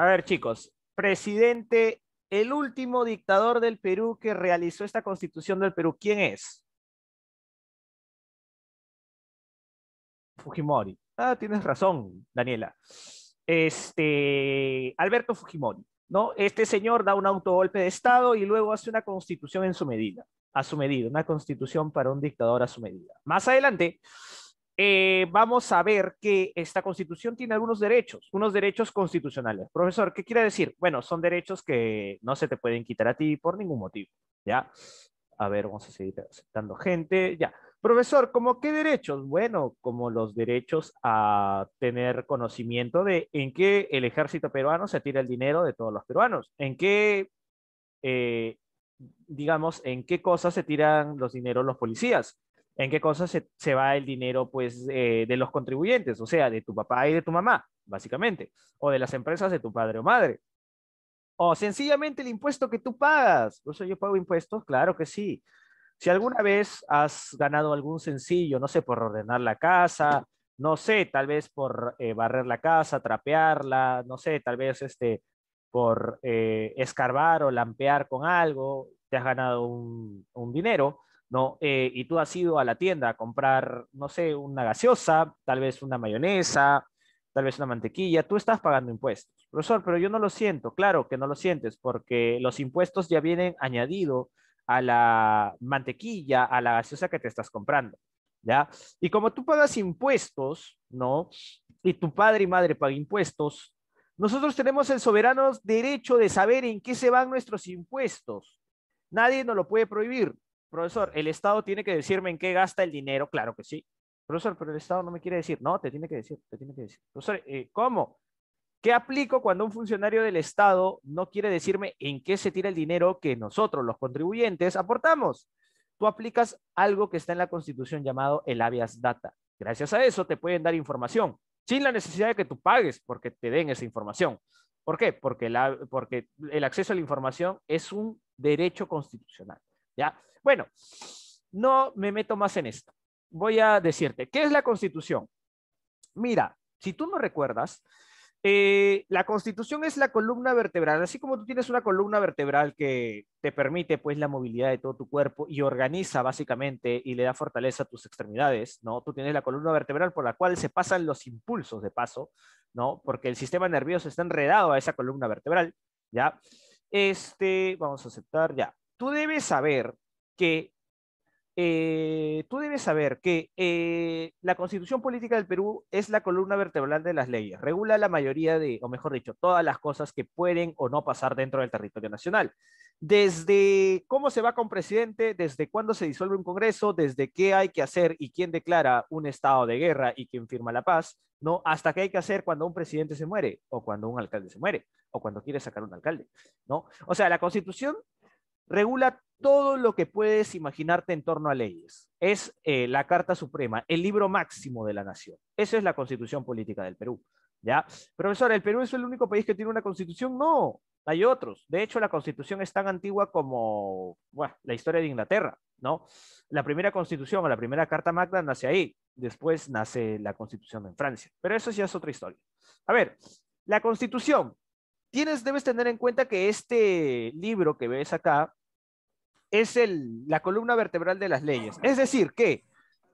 A ver, chicos, presidente, el último dictador del Perú que realizó esta constitución del Perú, ¿quién es? Fujimori. Ah, tienes razón, Daniela. Este, Alberto Fujimori, ¿no? Este señor da un autogolpe de Estado y luego hace una constitución en su medida, a su medida, una constitución para un dictador a su medida. Más adelante, eh, vamos a ver que esta constitución tiene algunos derechos, unos derechos constitucionales. Profesor, ¿qué quiere decir? Bueno, son derechos que no se te pueden quitar a ti por ningún motivo, ¿ya? A ver, vamos a seguir aceptando gente, ya. Profesor, ¿cómo qué derechos? Bueno, como los derechos a tener conocimiento de en qué el ejército peruano se tira el dinero de todos los peruanos, en qué, eh, digamos, en qué cosas se tiran los dineros los policías, en qué cosas se, va el dinero pues, eh, de los contribuyentes, o sea, de tu papá y de tu mamá, básicamente, o de las empresas de tu padre o madre. O sencillamente el impuesto que tú pagas. Por eso yo pago impuestos, claro que sí. Si alguna vez has ganado algún sencillo, no sé, por ordenar la casa, no sé, tal vez por eh, barrer la casa, trapearla, no sé, tal vez este, por eh, escarbar o lampear con algo, te has ganado un dinero. ¿no? Eh, y tú has ido a la tienda a comprar, no sé, una gaseosa, tal vez una mayonesa, tal vez una mantequilla, tú estás pagando impuestos. Profesor, pero yo no lo siento, claro que no lo sientes, porque los impuestos ya vienen añadidos a la mantequilla, a la gaseosa que te estás comprando, ¿ya? Y como tú pagas impuestos, ¿no? Y tu padre y madre pagan impuestos, nosotros tenemos el soberano derecho de saber en qué se van nuestros impuestos. Nadie nos lo puede prohibir profesor, el Estado tiene que decirme en qué gasta el dinero, claro que sí. Profesor, pero el Estado no me quiere decir, no, te tiene que decir, te tiene que decir. Profesor, eh, ¿cómo? ¿Qué aplico cuando un funcionario del Estado no quiere decirme en qué se tira el dinero que nosotros, los contribuyentes, aportamos? Tú aplicas algo que está en la Constitución llamado el habeas data. Gracias a eso te pueden dar información, sin la necesidad de que tú pagues porque te den esa información. ¿Por qué? Porque, porque el acceso a la información es un derecho constitucional. ¿Ya? Bueno, no me meto más en esto. Voy a decirte, ¿qué es la Constitución? Mira, si tú no recuerdas, eh, la Constitución es la columna vertebral, así como tú tienes una columna vertebral que te permite pues la movilidad de todo tu cuerpo y organiza básicamente y le da fortaleza a tus extremidades, ¿no? Tú tienes la columna vertebral por la cual se pasan los impulsos de paso, ¿no? Porque el sistema nervioso está enredado a esa columna vertebral, ¿ya? Este, vamos a aceptar, ya tú debes saber que, eh, tú debes saber que eh, la constitución política del Perú es la columna vertebral de las leyes, regula la mayoría de, o mejor dicho, todas las cosas que pueden o no pasar dentro del territorio nacional. Desde cómo se va con presidente, desde cuándo se disuelve un congreso, desde qué hay que hacer y quién declara un estado de guerra y quién firma la paz, ¿no? Hasta qué hay que hacer cuando un presidente se muere o cuando un alcalde se muere o cuando quiere sacar un alcalde, ¿no? O sea, la constitución regula todo lo que puedes imaginarte en torno a leyes. Es eh, la Carta Suprema, el libro máximo de la nación. Esa es la constitución política del Perú. ¿Ya? Profesor, ¿el Perú es el único país que tiene una constitución? No, hay otros. De hecho, la constitución es tan antigua como la historia de Inglaterra, ¿no? La primera constitución o la primera Carta Magna nace ahí. Después nace la constitución en Francia. Pero eso ya es otra historia. A ver, la constitución. Tienes, debes tener en cuenta que este libro que ves acá es el, la columna vertebral de las leyes. Es decir, que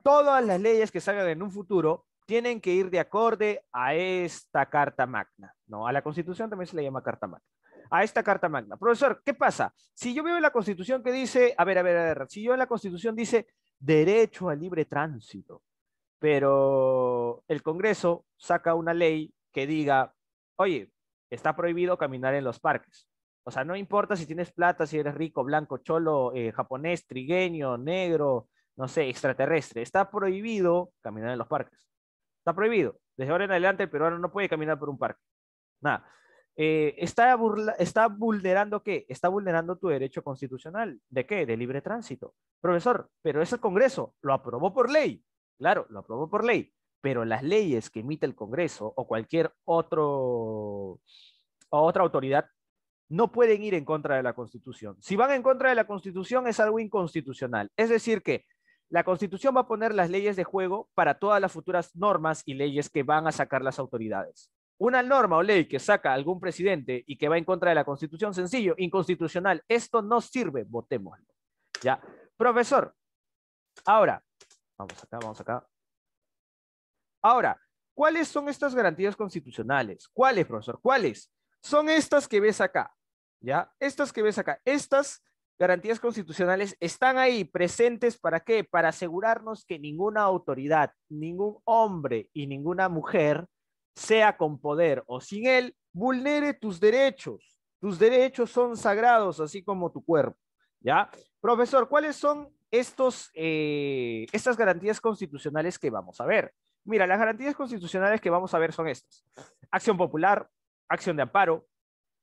todas las leyes que salgan en un futuro tienen que ir de acorde a esta Carta Magna, ¿no? A la Constitución también se le llama Carta Magna. A esta Carta Magna. Profesor, ¿qué pasa? Si yo veo la Constitución que dice, a ver, a ver, a ver, si yo en la Constitución dice derecho al libre tránsito, pero el Congreso saca una ley que diga, oye, está prohibido caminar en los parques. O sea, no importa si tienes plata, si eres rico, blanco, cholo, eh, japonés, trigueño, negro, no sé, extraterrestre. Está prohibido caminar en los parques. Está prohibido. Desde ahora en adelante el peruano no puede caminar por un parque. Nada. Eh, está, está vulnerando qué? Está vulnerando tu derecho constitucional. ¿De qué? De libre tránsito. Profesor, pero es el Congreso lo aprobó por ley. Claro, lo aprobó por ley. Pero las leyes que emite el Congreso o cualquier otro, otra autoridad no pueden ir en contra de la Constitución. Si van en contra de la Constitución es algo inconstitucional. Es decir, que la Constitución va a poner las leyes de juego para todas las futuras normas y leyes que van a sacar las autoridades. Una norma o ley que saca algún presidente y que va en contra de la Constitución, sencillo, inconstitucional. Esto no sirve, votémoslo. Ya. Profesor, ahora, vamos acá, vamos acá. Ahora, ¿cuáles son estas garantías constitucionales? ¿Cuáles, profesor? ¿Cuáles? Son estas que ves acá. ¿Ya? Estas que ves acá, estas garantías constitucionales están ahí presentes para qué? Para asegurarnos que ninguna autoridad, ningún hombre y ninguna mujer, sea con poder o sin él, vulnere tus derechos. Tus derechos son sagrados, así como tu cuerpo. ¿Ya? Profesor, ¿cuáles son estos, eh, estas garantías constitucionales que vamos a ver? Mira, las garantías constitucionales que vamos a ver son estas. Acción popular, acción de amparo,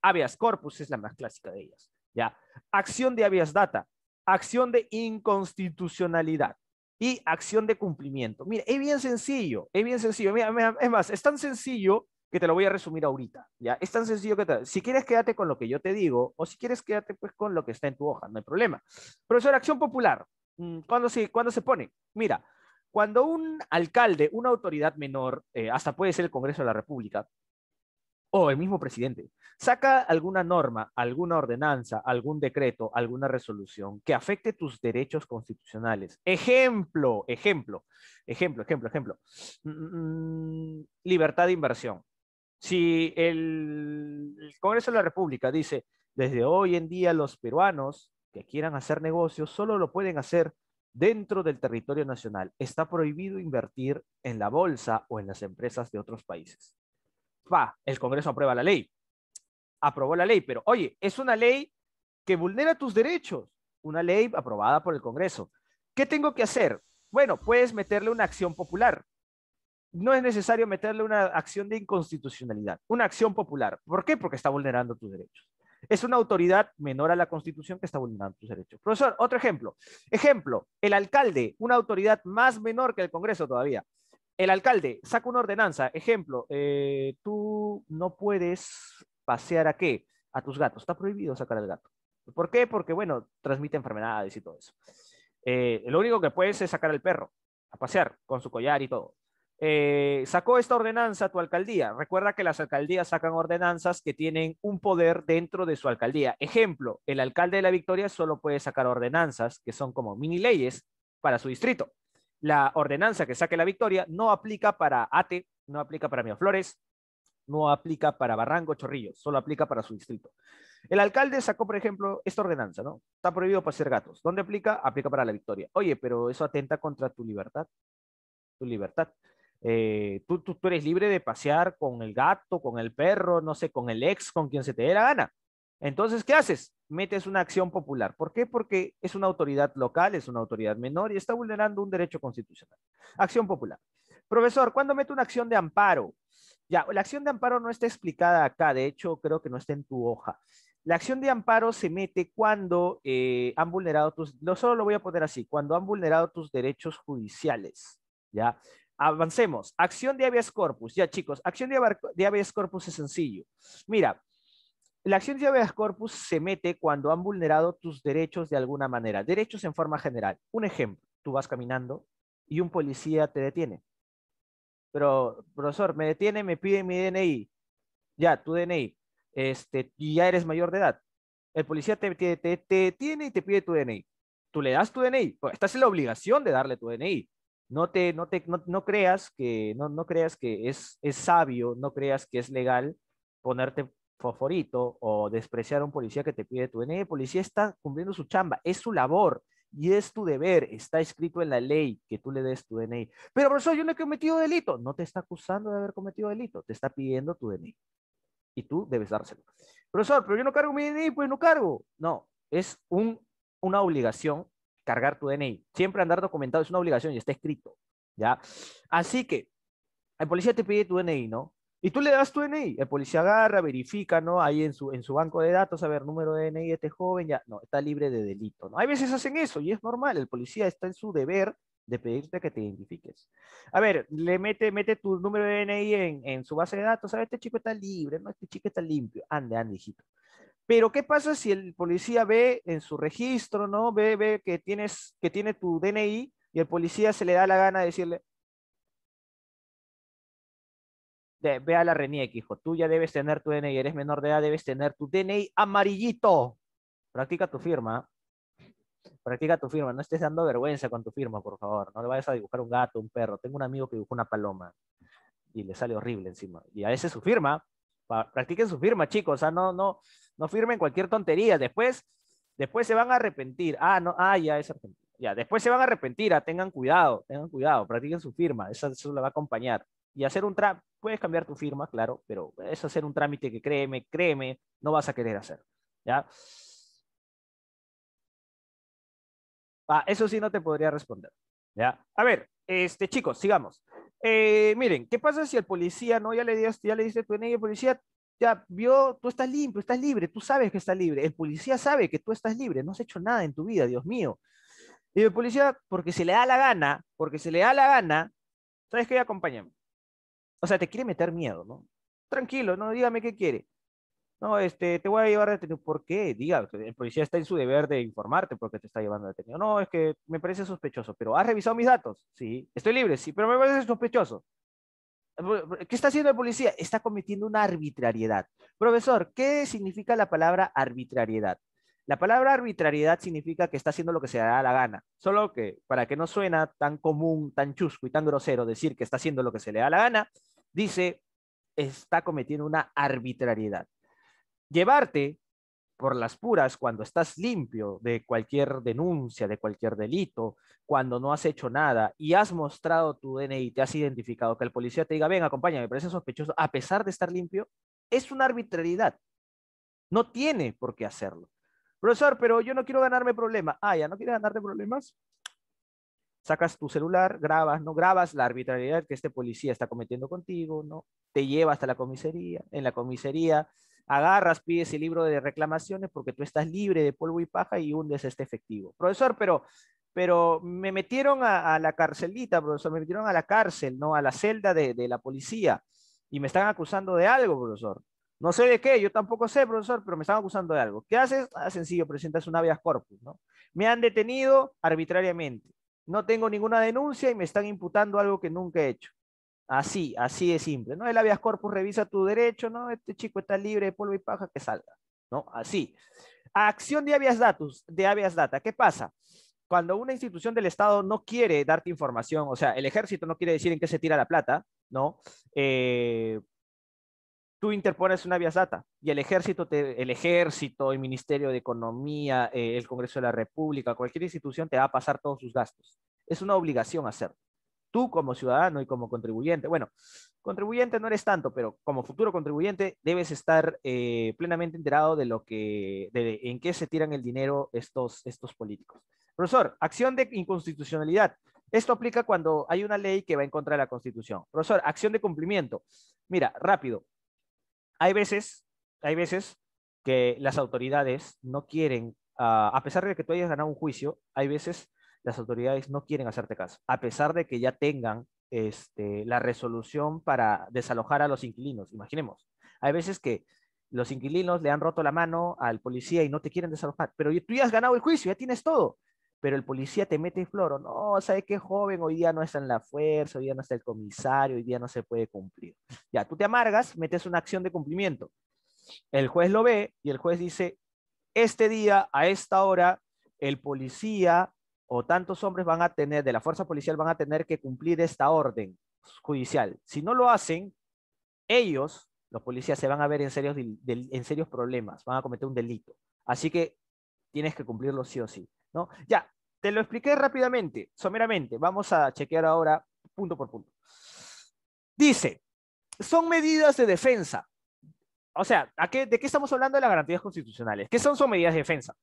Habeas corpus es la más clásica de ellas. ¿ya? Acción de habeas data, acción de inconstitucionalidad y acción de cumplimiento. Mira, es bien sencillo, es bien sencillo. Mira, es más, es tan sencillo que te lo voy a resumir ahorita. ¿ya? Es tan sencillo que si quieres quédate con lo que yo te digo o si quieres quédate pues con lo que está en tu hoja, no hay problema. Profesor, acción popular. Mm, ¿Cuándo se, ¿cuándo se pone? Mira, cuando un alcalde, una autoridad menor, eh, hasta puede ser el Congreso de la República, o el mismo presidente saca alguna norma, alguna ordenanza, algún decreto, alguna resolución que afecte tus derechos constitucionales. Ejemplo, ejemplo, ejemplo, ejemplo, ejemplo. Mm, mm, mm, libertad de inversión. Si el Congreso de la República dice, desde hoy en día los peruanos que quieran hacer negocios solo lo pueden hacer dentro del territorio nacional. Está prohibido invertir en la bolsa o en las empresas de otros países va, el Congreso aprueba la ley. Aprobó la ley, pero oye, es una ley que vulnera tus derechos, una ley aprobada por el Congreso. ¿Qué tengo que hacer? Bueno, puedes meterle una acción popular. No es necesario meterle una acción de inconstitucionalidad, una acción popular. ¿Por qué? Porque está vulnerando tus derechos. Es una autoridad menor a la Constitución que está vulnerando tus derechos. Profesor, otro ejemplo. Ejemplo, el alcalde, una autoridad más menor que el Congreso todavía el alcalde saca una ordenanza, ejemplo, eh, tú no puedes pasear a qué, a tus gatos, está prohibido sacar al gato. ¿Por qué? Porque, bueno, transmite enfermedades y todo eso. Eh, lo único que puedes es sacar al perro a pasear con su collar y todo. Eh, sacó esta ordenanza tu alcaldía. Recuerda que las alcaldías sacan ordenanzas que tienen un poder dentro de su alcaldía. Ejemplo, el alcalde de la Victoria solo puede sacar ordenanzas que son como mini leyes para su distrito la ordenanza que saque la victoria no aplica para ATE, no aplica para Flores, no aplica para Barranco Chorrillos, solo aplica para su distrito. El alcalde sacó, por ejemplo, esta ordenanza, ¿no? Está prohibido pasear gatos. ¿Dónde aplica? Aplica para la victoria. Oye, pero eso atenta contra tu libertad. Tu libertad. Eh, tú, tú, tú, eres libre de pasear con el gato, con el perro, no sé, con el ex, con quien se te dé la gana. Entonces, ¿qué haces? Metes una acción popular. ¿Por qué? Porque es una autoridad local, es una autoridad menor y está vulnerando un derecho constitucional. Acción popular. Profesor, ¿cuándo meto una acción de amparo? Ya, la acción de amparo no está explicada acá, de hecho creo que no está en tu hoja. La acción de amparo se mete cuando eh, han vulnerado tus, no solo lo voy a poner así, cuando han vulnerado tus derechos judiciales, ¿ya? Avancemos. Acción de habeas corpus. Ya, chicos, acción de, de habeas corpus es sencillo. Mira, la acción de habeas corpus se mete cuando han vulnerado tus derechos de alguna manera, derechos en forma general. Un ejemplo, tú vas caminando y un policía te detiene. Pero, profesor, me detiene, me pide mi DNI. Ya, tu DNI. Este, y ya eres mayor de edad. El policía te, te, detiene y te pide tu DNI. Tú le das tu DNI. Pues, estás en la obligación de darle tu DNI. No, te, no, creas que, no, no creas que es, es sabio, no creas que es legal ponerte fosforito o despreciar a un policía que te pide tu DNI. El policía está cumpliendo su chamba, es su labor y es tu deber, está escrito en la ley que tú le des tu DNI. E. Pero profesor, yo no he cometido delito. No te está acusando de haber cometido delito, te está pidiendo tu DNI. E. Y tú debes dárselo. Profesor, pero yo no cargo mi DNI, e, pues no cargo. No, es un, una obligación cargar tu DNI. Siempre andar documentado es una obligación y está escrito. ¿Ya? Así que el policía te pide tu DNI, ¿no? Y tú le das tu DNI, el policía agarra, verifica, ¿no? Ahí en su, en su banco de datos, a ver, número de DNI de este joven, ya, no, está libre de delito, ¿no? Hay veces hacen eso y es normal, el policía está en su deber de pedirte que te identifiques. A ver, le mete, mete tu número de DNI en, en su base de datos, a ver, este chico está libre, ¿no? Este chico está limpio, ande, ande, hijito. Pero ¿qué pasa si el policía ve en su registro, ¿no? Ve, ve que tienes, que tiene tu DNI y el policía se le da la gana de decirle, vea ve a la RENIEC, hijo, tú ya debes tener tu DNI, eres menor de edad, debes tener tu DNI amarillito. Practica tu firma. ¿eh? Practica tu firma, no estés dando vergüenza con tu firma, por favor. No le vayas a dibujar un gato, un perro. Tengo un amigo que dibujó una paloma y le sale horrible encima. Y a veces su firma, practiquen su firma, chicos. O sea, no, no, no firmen cualquier tontería. Después, después se van a arrepentir. Ah, no, ah, ya es Ya, después se van a arrepentir. Ah, tengan cuidado, tengan cuidado, practiquen su firma. Eso, eso la va a acompañar y hacer un trámite, puedes cambiar tu firma, claro, pero es hacer un trámite que créeme, créeme, no vas a querer hacer. ¿ya? Ah, eso sí no te podría responder. ¿ya? A ver, este, chicos, sigamos. Eh, miren, ¿qué pasa si el policía, no, ya le, dices, ya le dice tu policía ya vio, tú estás limpio, estás libre, tú sabes que estás libre, el policía sabe que tú estás libre, no has hecho nada en tu vida, Dios mío. Y el policía, porque se le da la gana, porque se le da la gana, ¿sabes qué? Acompáñame o sea, te quiere meter miedo, ¿no? Tranquilo, no, dígame qué quiere. No, este, te voy a llevar detenido. ¿Por qué? Diga, el policía está en su deber de informarte porque te está llevando detenido. No, es que me parece sospechoso, pero ¿has revisado mis datos? Sí, estoy libre, sí, pero me parece sospechoso. ¿Qué está haciendo el policía? Está cometiendo una arbitrariedad. Profesor, ¿qué significa la palabra arbitrariedad? La palabra arbitrariedad significa que está haciendo lo que se le da la gana. Solo que, para que no suena tan común, tan chusco y tan grosero decir que está haciendo lo que se le da la gana, dice, está cometiendo una arbitrariedad. Llevarte por las puras cuando estás limpio de cualquier denuncia, de cualquier delito, cuando no has hecho nada y has mostrado tu DNI, te has identificado, que el policía te diga, ven, acompáñame, parece sospechoso, a pesar de estar limpio, es una arbitrariedad. No tiene por qué hacerlo. Profesor, pero yo no quiero ganarme problemas. Ah, ya no quiere ganarte problemas sacas tu celular, grabas, no grabas la arbitrariedad que este policía está cometiendo contigo, ¿no? Te lleva hasta la comisaría, en la comisaría agarras, pides el libro de reclamaciones porque tú estás libre de polvo y paja y hundes este efectivo. Profesor, pero, pero me metieron a, la carcelita, profesor, me metieron a la cárcel, ¿no? A la celda de, de la policía y me están acusando de algo, profesor. No sé de qué, yo tampoco sé, profesor, pero me están acusando de algo. ¿Qué haces? Ah, sencillo, presentas un habeas corpus, ¿no? Me han detenido arbitrariamente no tengo ninguna denuncia y me están imputando algo que nunca he hecho. Así, así de simple, ¿no? El habeas corpus revisa tu derecho, ¿no? Este chico está libre de polvo y paja, que salga, ¿no? Así. Acción de habeas datus, de habeas data, ¿qué pasa? Cuando una institución del Estado no quiere darte información, o sea, el ejército no quiere decir en qué se tira la plata, ¿no? Eh, tú interpones una vía y el ejército, el ejército, el Ministerio de Economía, eh, el Congreso de la República, cualquier institución te va a pasar todos sus gastos. Es una obligación hacerlo. Tú como ciudadano y como contribuyente, bueno, contribuyente no eres tanto, pero como futuro contribuyente debes estar eh, plenamente enterado de lo que, de, en qué se tiran el dinero estos, estos políticos. Profesor, acción de inconstitucionalidad. Esto aplica cuando hay una ley que va en contra de la Constitución. Profesor, acción de cumplimiento. Mira, rápido, hay veces, hay veces que las autoridades no quieren, ah, a pesar de que tú hayas ganado un juicio, hay veces las autoridades no quieren hacerte caso, a pesar de que ya tengan este, la resolución para desalojar a los inquilinos. Imaginemos, hay veces que los inquilinos le han roto la mano al policía y no te quieren desalojar, pero tú ya has ganado el juicio, ya tienes todo pero el policía te mete floro, no, ¿sabes qué joven? Hoy día no está en la fuerza, hoy día no está el comisario, hoy día no se puede cumplir. Ya, tú te amargas, metes una acción de cumplimiento. El juez lo ve y el juez dice, este día, a esta hora, el policía o tantos hombres van a tener, de la fuerza policial van a tener que cumplir esta orden judicial. Si no lo hacen, ellos, los policías, se van a ver en serios, en serios problemas, van a cometer un delito. Así que tienes que cumplirlo sí o sí. ¿no? Ya, te lo expliqué rápidamente, someramente. Vamos a chequear ahora punto por punto. Dice, son medidas de defensa. O sea, ¿de qué estamos hablando de las garantías constitucionales? ¿Qué son? Son medidas de defensa.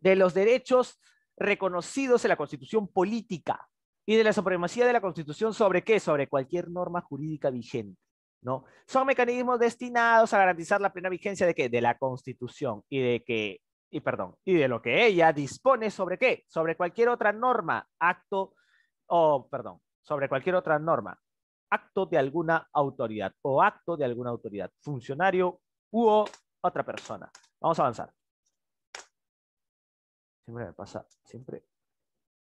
De los derechos reconocidos en la constitución política y de la supremacía de la constitución sobre qué? Sobre cualquier norma jurídica vigente. ¿no? Son mecanismos destinados a garantizar la plena vigencia de qué? De la constitución y de que y perdón, y de lo que ella dispone sobre qué? Sobre cualquier otra norma, acto o perdón, sobre cualquier otra norma, acto de alguna autoridad o acto de alguna autoridad, funcionario u otra persona. Vamos a avanzar. Siempre me pasa, siempre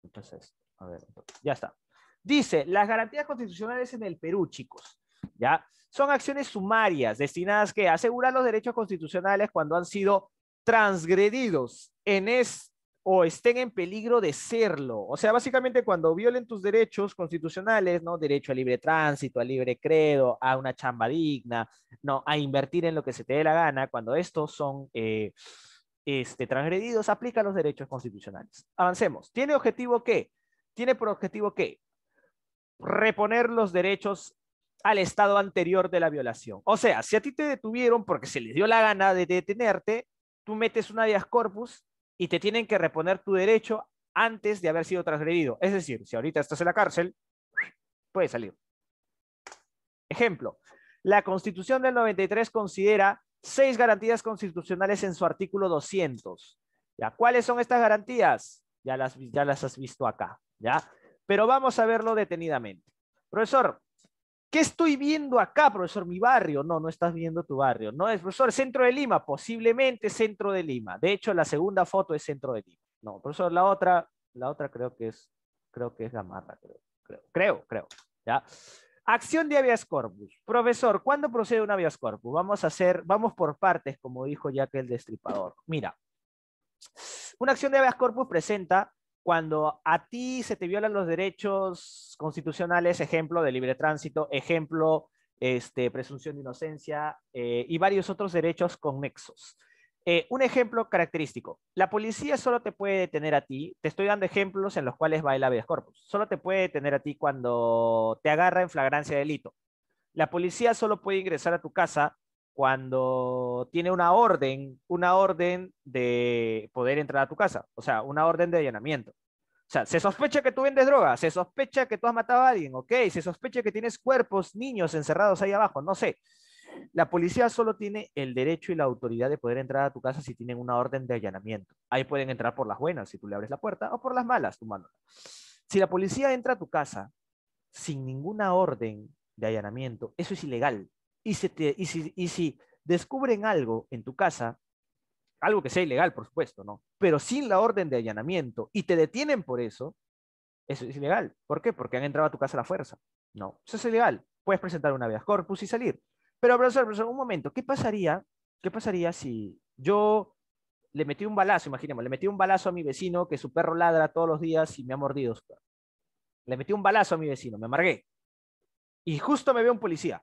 Entonces, A ver, ya está. Dice, las garantías constitucionales en el Perú, chicos, ¿ya? Son acciones sumarias destinadas que asegurar los derechos constitucionales cuando han sido transgredidos en es o estén en peligro de serlo. O sea, básicamente cuando violen tus derechos constitucionales, ¿no? Derecho a libre tránsito, a libre credo, a una chamba digna, ¿no? A invertir en lo que se te dé la gana, cuando estos son eh, este, transgredidos, aplica los derechos constitucionales. Avancemos. ¿Tiene objetivo qué? Tiene por objetivo qué? Reponer los derechos al estado anterior de la violación. O sea, si a ti te detuvieron porque se les dio la gana de detenerte, tú metes un habeas corpus y te tienen que reponer tu derecho antes de haber sido transgredido. Es decir, si ahorita estás en la cárcel, puedes salir. Ejemplo, la Constitución del 93 considera seis garantías constitucionales en su artículo 200. ¿Ya? ¿Cuáles son estas garantías? Ya las, ya las has visto acá. ¿ya? Pero vamos a verlo detenidamente. Profesor, ¿Qué estoy viendo acá, profesor? Mi barrio. No, no estás viendo tu barrio. No profesor, centro de Lima. Posiblemente centro de Lima. De hecho, la segunda foto es centro de Lima. No, profesor, la otra, la otra creo que es, creo que es Gamarra, creo, creo, creo, creo. ¿ya? Acción de habeas corpus. Profesor, ¿cuándo procede un habeas corpus? Vamos a hacer, vamos por partes, como dijo ya que el destripador. Mira, una acción de habeas corpus presenta cuando a ti se te violan los derechos constitucionales, ejemplo de libre tránsito, ejemplo este, presunción de inocencia eh, y varios otros derechos conexos. Eh, un ejemplo característico, la policía solo te puede detener a ti, te estoy dando ejemplos en los cuales baila el corpus, solo te puede detener a ti cuando te agarra en flagrancia delito. La policía solo puede ingresar a tu casa cuando tiene una orden, una orden de poder entrar a tu casa, o sea, una orden de allanamiento. O sea, se sospecha que tú vendes droga, se sospecha que tú has matado a alguien, ok, se sospecha que tienes cuerpos, niños encerrados ahí abajo, no sé. La policía solo tiene el derecho y la autoridad de poder entrar a tu casa si tienen una orden de allanamiento. Ahí pueden entrar por las buenas si tú le abres la puerta o por las malas tu mano. Si la policía entra a tu casa sin ninguna orden de allanamiento, eso es ilegal y, si, descubren algo en tu casa, algo que sea ilegal, por supuesto, ¿no? Pero sin la orden de allanamiento y te detienen por eso, eso es ilegal. ¿Por qué? Porque han entrado a tu casa a la fuerza. No, eso es ilegal. Puedes presentar una habeas corpus y salir. Pero, profesor, profesor, un momento, ¿qué pasaría, qué pasaría si yo le metí un balazo, imaginemos, le metí un balazo a mi vecino que su perro ladra todos los días y me ha mordido Le metí un balazo a mi vecino, me amargué. Y justo me ve un policía.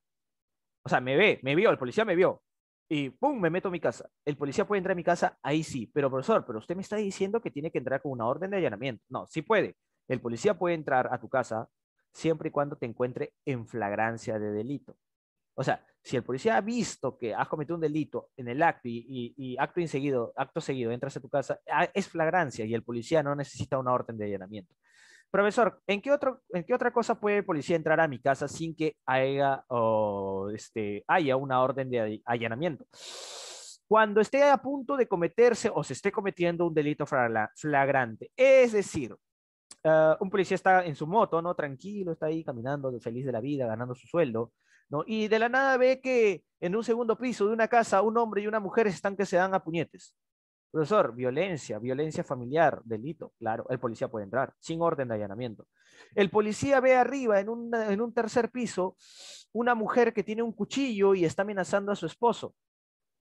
O sea, me ve, me vio, el policía me vio. Y pum, me meto a mi casa. El policía puede entrar a mi casa, ahí sí. Pero profesor, pero usted me está diciendo que tiene que entrar con una orden de allanamiento. No, sí puede. El policía puede entrar a tu casa siempre y cuando te encuentre en flagrancia de delito. O sea, si el policía ha visto que has cometido un delito en el acto y, acto, inseguido, acto seguido entras a tu casa, ah, es flagrancia y el policía no necesita una orden de allanamiento. Profesor, ¿en qué, otro, ¿en qué otra cosa puede policía entrar a mi casa sin que haya, o oh, este, haya una orden de allanamiento? Cuando esté a punto de cometerse o se esté cometiendo un delito flagrante. Es decir, ah, un policía está en su moto, ¿no? Tranquilo, está ahí caminando, feliz de la vida, ganando su sueldo, ¿no? Y de la nada ve que en un segundo piso de una casa un hombre y una mujer están que se dan a puñetes. Profesor, violencia, violencia familiar, delito, claro, el policía puede entrar sin orden de allanamiento. El policía ve arriba, en un, en un tercer piso, una mujer que tiene un cuchillo y está amenazando a su esposo.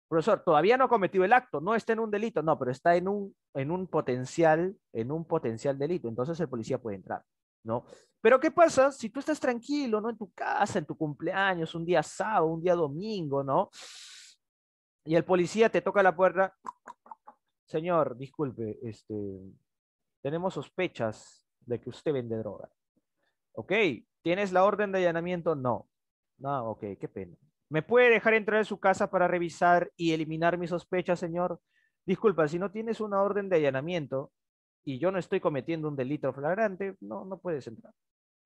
Profesor, todavía no ha cometido el acto, no está en un delito, no, pero está en un, en un potencial, en un potencial delito, entonces el policía puede entrar, ¿no? Pero ¿qué pasa si tú estás tranquilo, ¿no? En tu casa, en tu cumpleaños, un día sábado, un día domingo, ¿no? Y el policía te toca la puerta, Señor, disculpe, este, tenemos sospechas de que usted vende droga. Ok, ¿tienes la orden de allanamiento? No. No, ok, qué pena. ¿Me puede dejar entrar a su casa para revisar y eliminar mis sospechas, señor? Disculpa, si no tienes una orden de allanamiento y yo no estoy cometiendo un delito flagrante, no, no puedes entrar.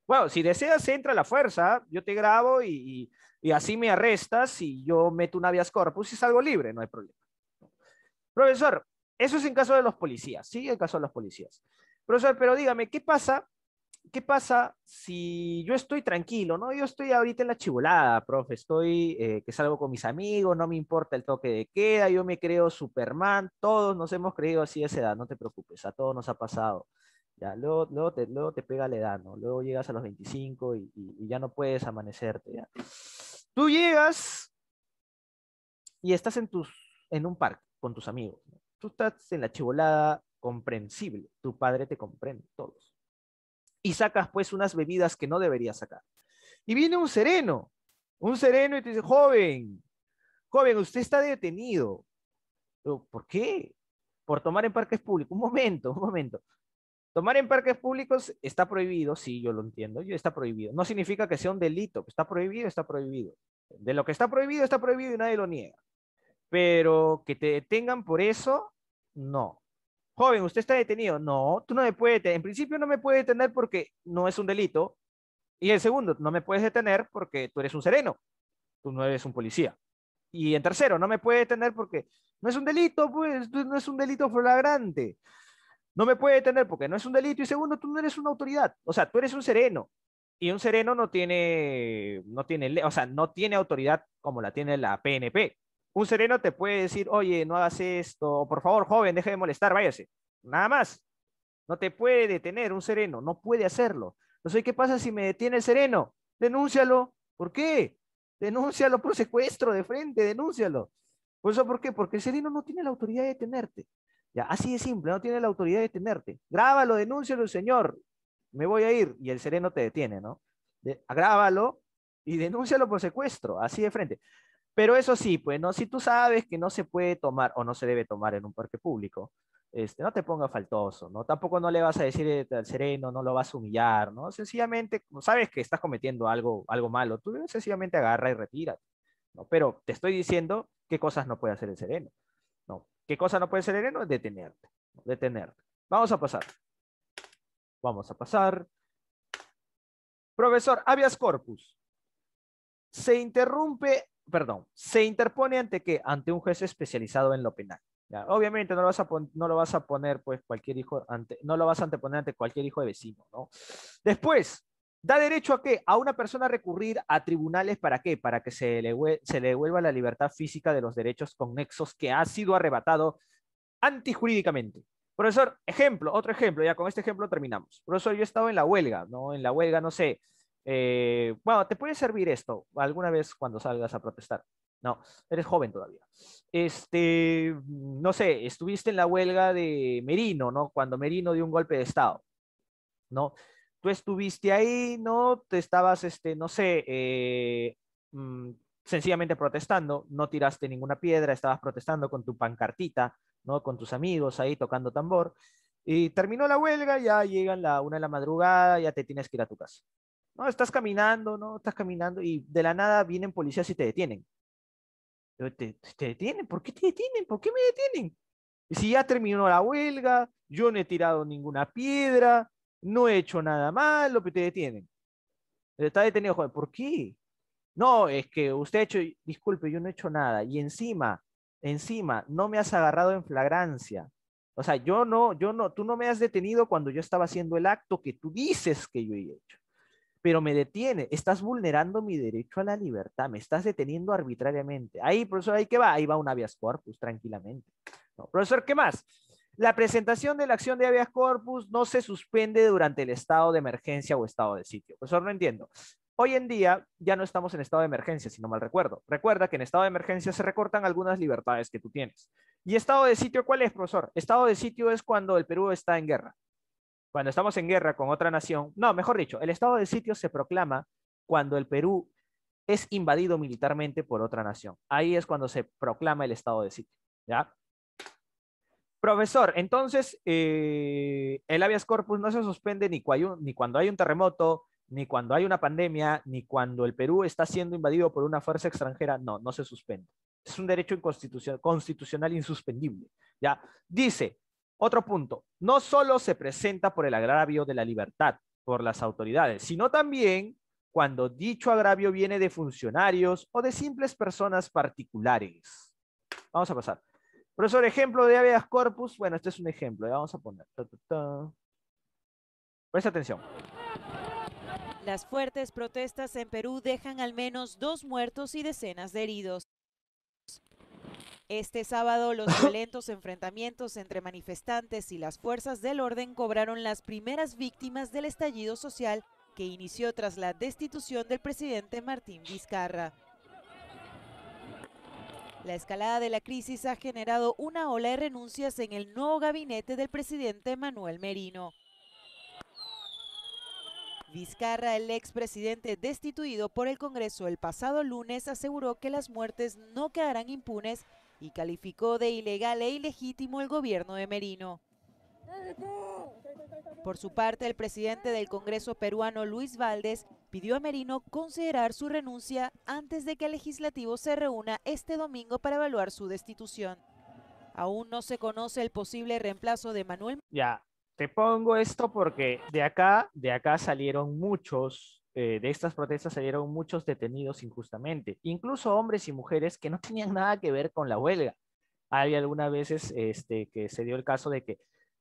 Bueno, si deseas, entra a la fuerza, yo te grabo y, y, y así me arrestas y yo meto un habeas corpus y salgo libre, no hay problema. Profesor, eso es en caso de los policías, sí, en caso de los policías. Profesor, pero dígame, ¿qué pasa? ¿Qué pasa si yo estoy tranquilo, no? Yo estoy ahorita en la chibulada, profe, estoy eh, que salgo con mis amigos, no me importa el toque de queda, yo me creo Superman, todos nos hemos creído así a esa edad, no te preocupes, a todos nos ha pasado. Ya, luego, luego, te, pega la edad, ¿no? Luego llegas a los 25 y, ya no puedes amanecerte, ¿ya? Tú llegas y estás en, tus, en un parque con tus amigos, ¿no? tú estás en la chivolada comprensible, tu padre te comprende, todos. Y sacas pues unas bebidas que no deberías sacar. Y viene un sereno, un sereno y te dice, joven, joven, usted está detenido. ¿Por qué? Por tomar en parques públicos. Un momento, un momento. Tomar en parques públicos está prohibido, sí, yo lo entiendo, está prohibido. No significa que sea un delito, está prohibido, está prohibido. De lo que está prohibido, está prohibido y nadie lo niega. Pero que te detengan por eso, no. Joven, usted está detenido. No, tú no me puedes detener. En principio no me puedes detener porque no es un delito. Y el segundo, no me puedes detener porque tú eres un sereno. Tú no eres un policía. Y en tercero, no me puedes detener porque no es un delito, pues no es un delito flagrante. No me puedes detener porque no es un delito. Y segundo, tú no eres una autoridad. O sea, tú eres un sereno. Y un sereno no tiene, no tiene, o sea, no tiene autoridad como la tiene la PNP. Un sereno te puede decir, oye, no hagas esto, por favor, joven, deje de molestar, váyase. Nada más. No te puede detener un sereno, no puede hacerlo. No sé, ¿qué pasa si me detiene el sereno? Denúncialo. ¿Por qué? Denúncialo por secuestro de frente, denúncialo. ¿Por eso por qué? Porque el sereno no tiene la autoridad de detenerte. Ya, así de simple, no tiene la autoridad de detenerte. Grábalo, denúncialo, señor. Me voy a ir. Y el sereno te detiene, ¿no? grábalo y denúncialo por secuestro, así de frente. Pero eso sí, pues, ¿no? Si tú sabes que no se puede tomar o no se debe tomar en un parque público, este, no te ponga faltoso, ¿no? Tampoco no le vas a decir eh, al sereno, no lo vas a humillar, ¿no? Sencillamente, sabes que estás cometiendo algo, algo malo, tú sencillamente agarra y retírate, ¿no? Pero te estoy diciendo qué cosas no puede hacer el sereno, ¿no? ¿Qué cosa no puede hacer el sereno? Detenerte, detenerte. Vamos a pasar. Vamos a pasar. Profesor, habeas corpus. Se interrumpe perdón, se interpone ante qué? Ante un juez especializado en lo penal. Obviamente no lo, vas a no lo vas a poner, pues, cualquier hijo, ante, no lo vas a anteponer ante cualquier hijo de vecino, ¿no? Después, da derecho a qué? A una persona a recurrir a tribunales para qué? Para que se le, se le devuelva la libertad física de los derechos conexos que ha sido arrebatado antijurídicamente. Profesor, ejemplo, otro ejemplo, ya con este ejemplo terminamos. Profesor, yo he estado en la huelga, ¿no? En la huelga, no sé, eh, bueno, te puede servir esto alguna vez cuando salgas a protestar. No, eres joven todavía. Este, no sé, estuviste en la huelga de Merino, ¿no? Cuando Merino dio un golpe de Estado, ¿no? Tú estuviste ahí, ¿no? Te estabas, este, no sé, eh, mm, sencillamente protestando, no tiraste ninguna piedra, estabas protestando con tu pancartita, ¿no? Con tus amigos ahí tocando tambor. Y terminó la huelga, ya llegan la una de la madrugada, ya te tienes que ir a tu casa, no, estás caminando, no, estás caminando y de la nada vienen policías y te detienen. Te, detienen, ¿por qué te detienen? ¿Por qué me detienen? Si ya terminó la huelga, yo no he tirado ninguna piedra, no he hecho nada malo, que te detienen. Está detenido, joder, ¿por qué? No, es que usted ha hecho, disculpe, yo no he hecho nada. Y encima, encima, no me has agarrado en flagrancia. O sea, yo no, yo no, tú no me has detenido cuando yo estaba haciendo el acto que tú dices que yo he hecho pero me detiene, estás vulnerando mi derecho a la libertad, me estás deteniendo arbitrariamente. Ahí, profesor, ahí que va, ahí va un habeas corpus tranquilamente. profesor, ¿qué más? La presentación de la acción de habeas corpus no se suspende durante el estado de emergencia o estado de sitio. Profesor, no entiendo. Hoy en día ya no estamos en estado de emergencia, si no mal recuerdo. Recuerda que en estado de emergencia se recortan algunas libertades que tú tienes. ¿Y estado de sitio cuál es, profesor? Estado de sitio es cuando el Perú está en guerra cuando estamos en guerra con otra nación, no, mejor dicho, el estado de sitio se proclama cuando el Perú es invadido militarmente por otra nación. Ahí es cuando se proclama el estado de sitio. ¿ya? Profesor, entonces eh, el habeas corpus no se suspende ni, ni cuando hay un terremoto, ni cuando hay una pandemia, ni cuando el Perú está siendo invadido por una fuerza extranjera. No, no se suspende. Es un derecho constitucional insuspendible. ¿ya? Dice, otro punto, no solo se presenta por el agravio de la libertad por las autoridades, sino también cuando dicho agravio viene de funcionarios o de simples personas particulares. Vamos a pasar. Profesor, ejemplo de habeas corpus. Bueno, este es un ejemplo. Ya ¿eh? vamos a poner. Presta atención. Las fuertes protestas en Perú dejan al menos dos muertos y decenas de heridos. Este sábado los violentos enfrentamientos entre manifestantes y las fuerzas del orden cobraron las primeras víctimas del estallido social que inició tras la destitución del presidente Martín Vizcarra. La escalada de la crisis ha generado una ola de renuncias en el nuevo gabinete del presidente Manuel Merino. Vizcarra, el expresidente destituido por el Congreso el pasado lunes, aseguró que las muertes no quedarán impunes y calificó de ilegal e ilegítimo el gobierno de Merino. Por su parte, el presidente del Congreso peruano, Luis Valdés, pidió a Merino considerar su renuncia antes de que el legislativo se reúna este domingo para evaluar su destitución. Aún no se conoce el posible reemplazo de Manuel. Ya, te pongo esto porque de acá, de acá salieron muchos eh, de estas protestas salieron muchos detenidos injustamente, incluso hombres y mujeres que no tenían nada que ver con la huelga. Hay algunas veces este, que se dio el caso de que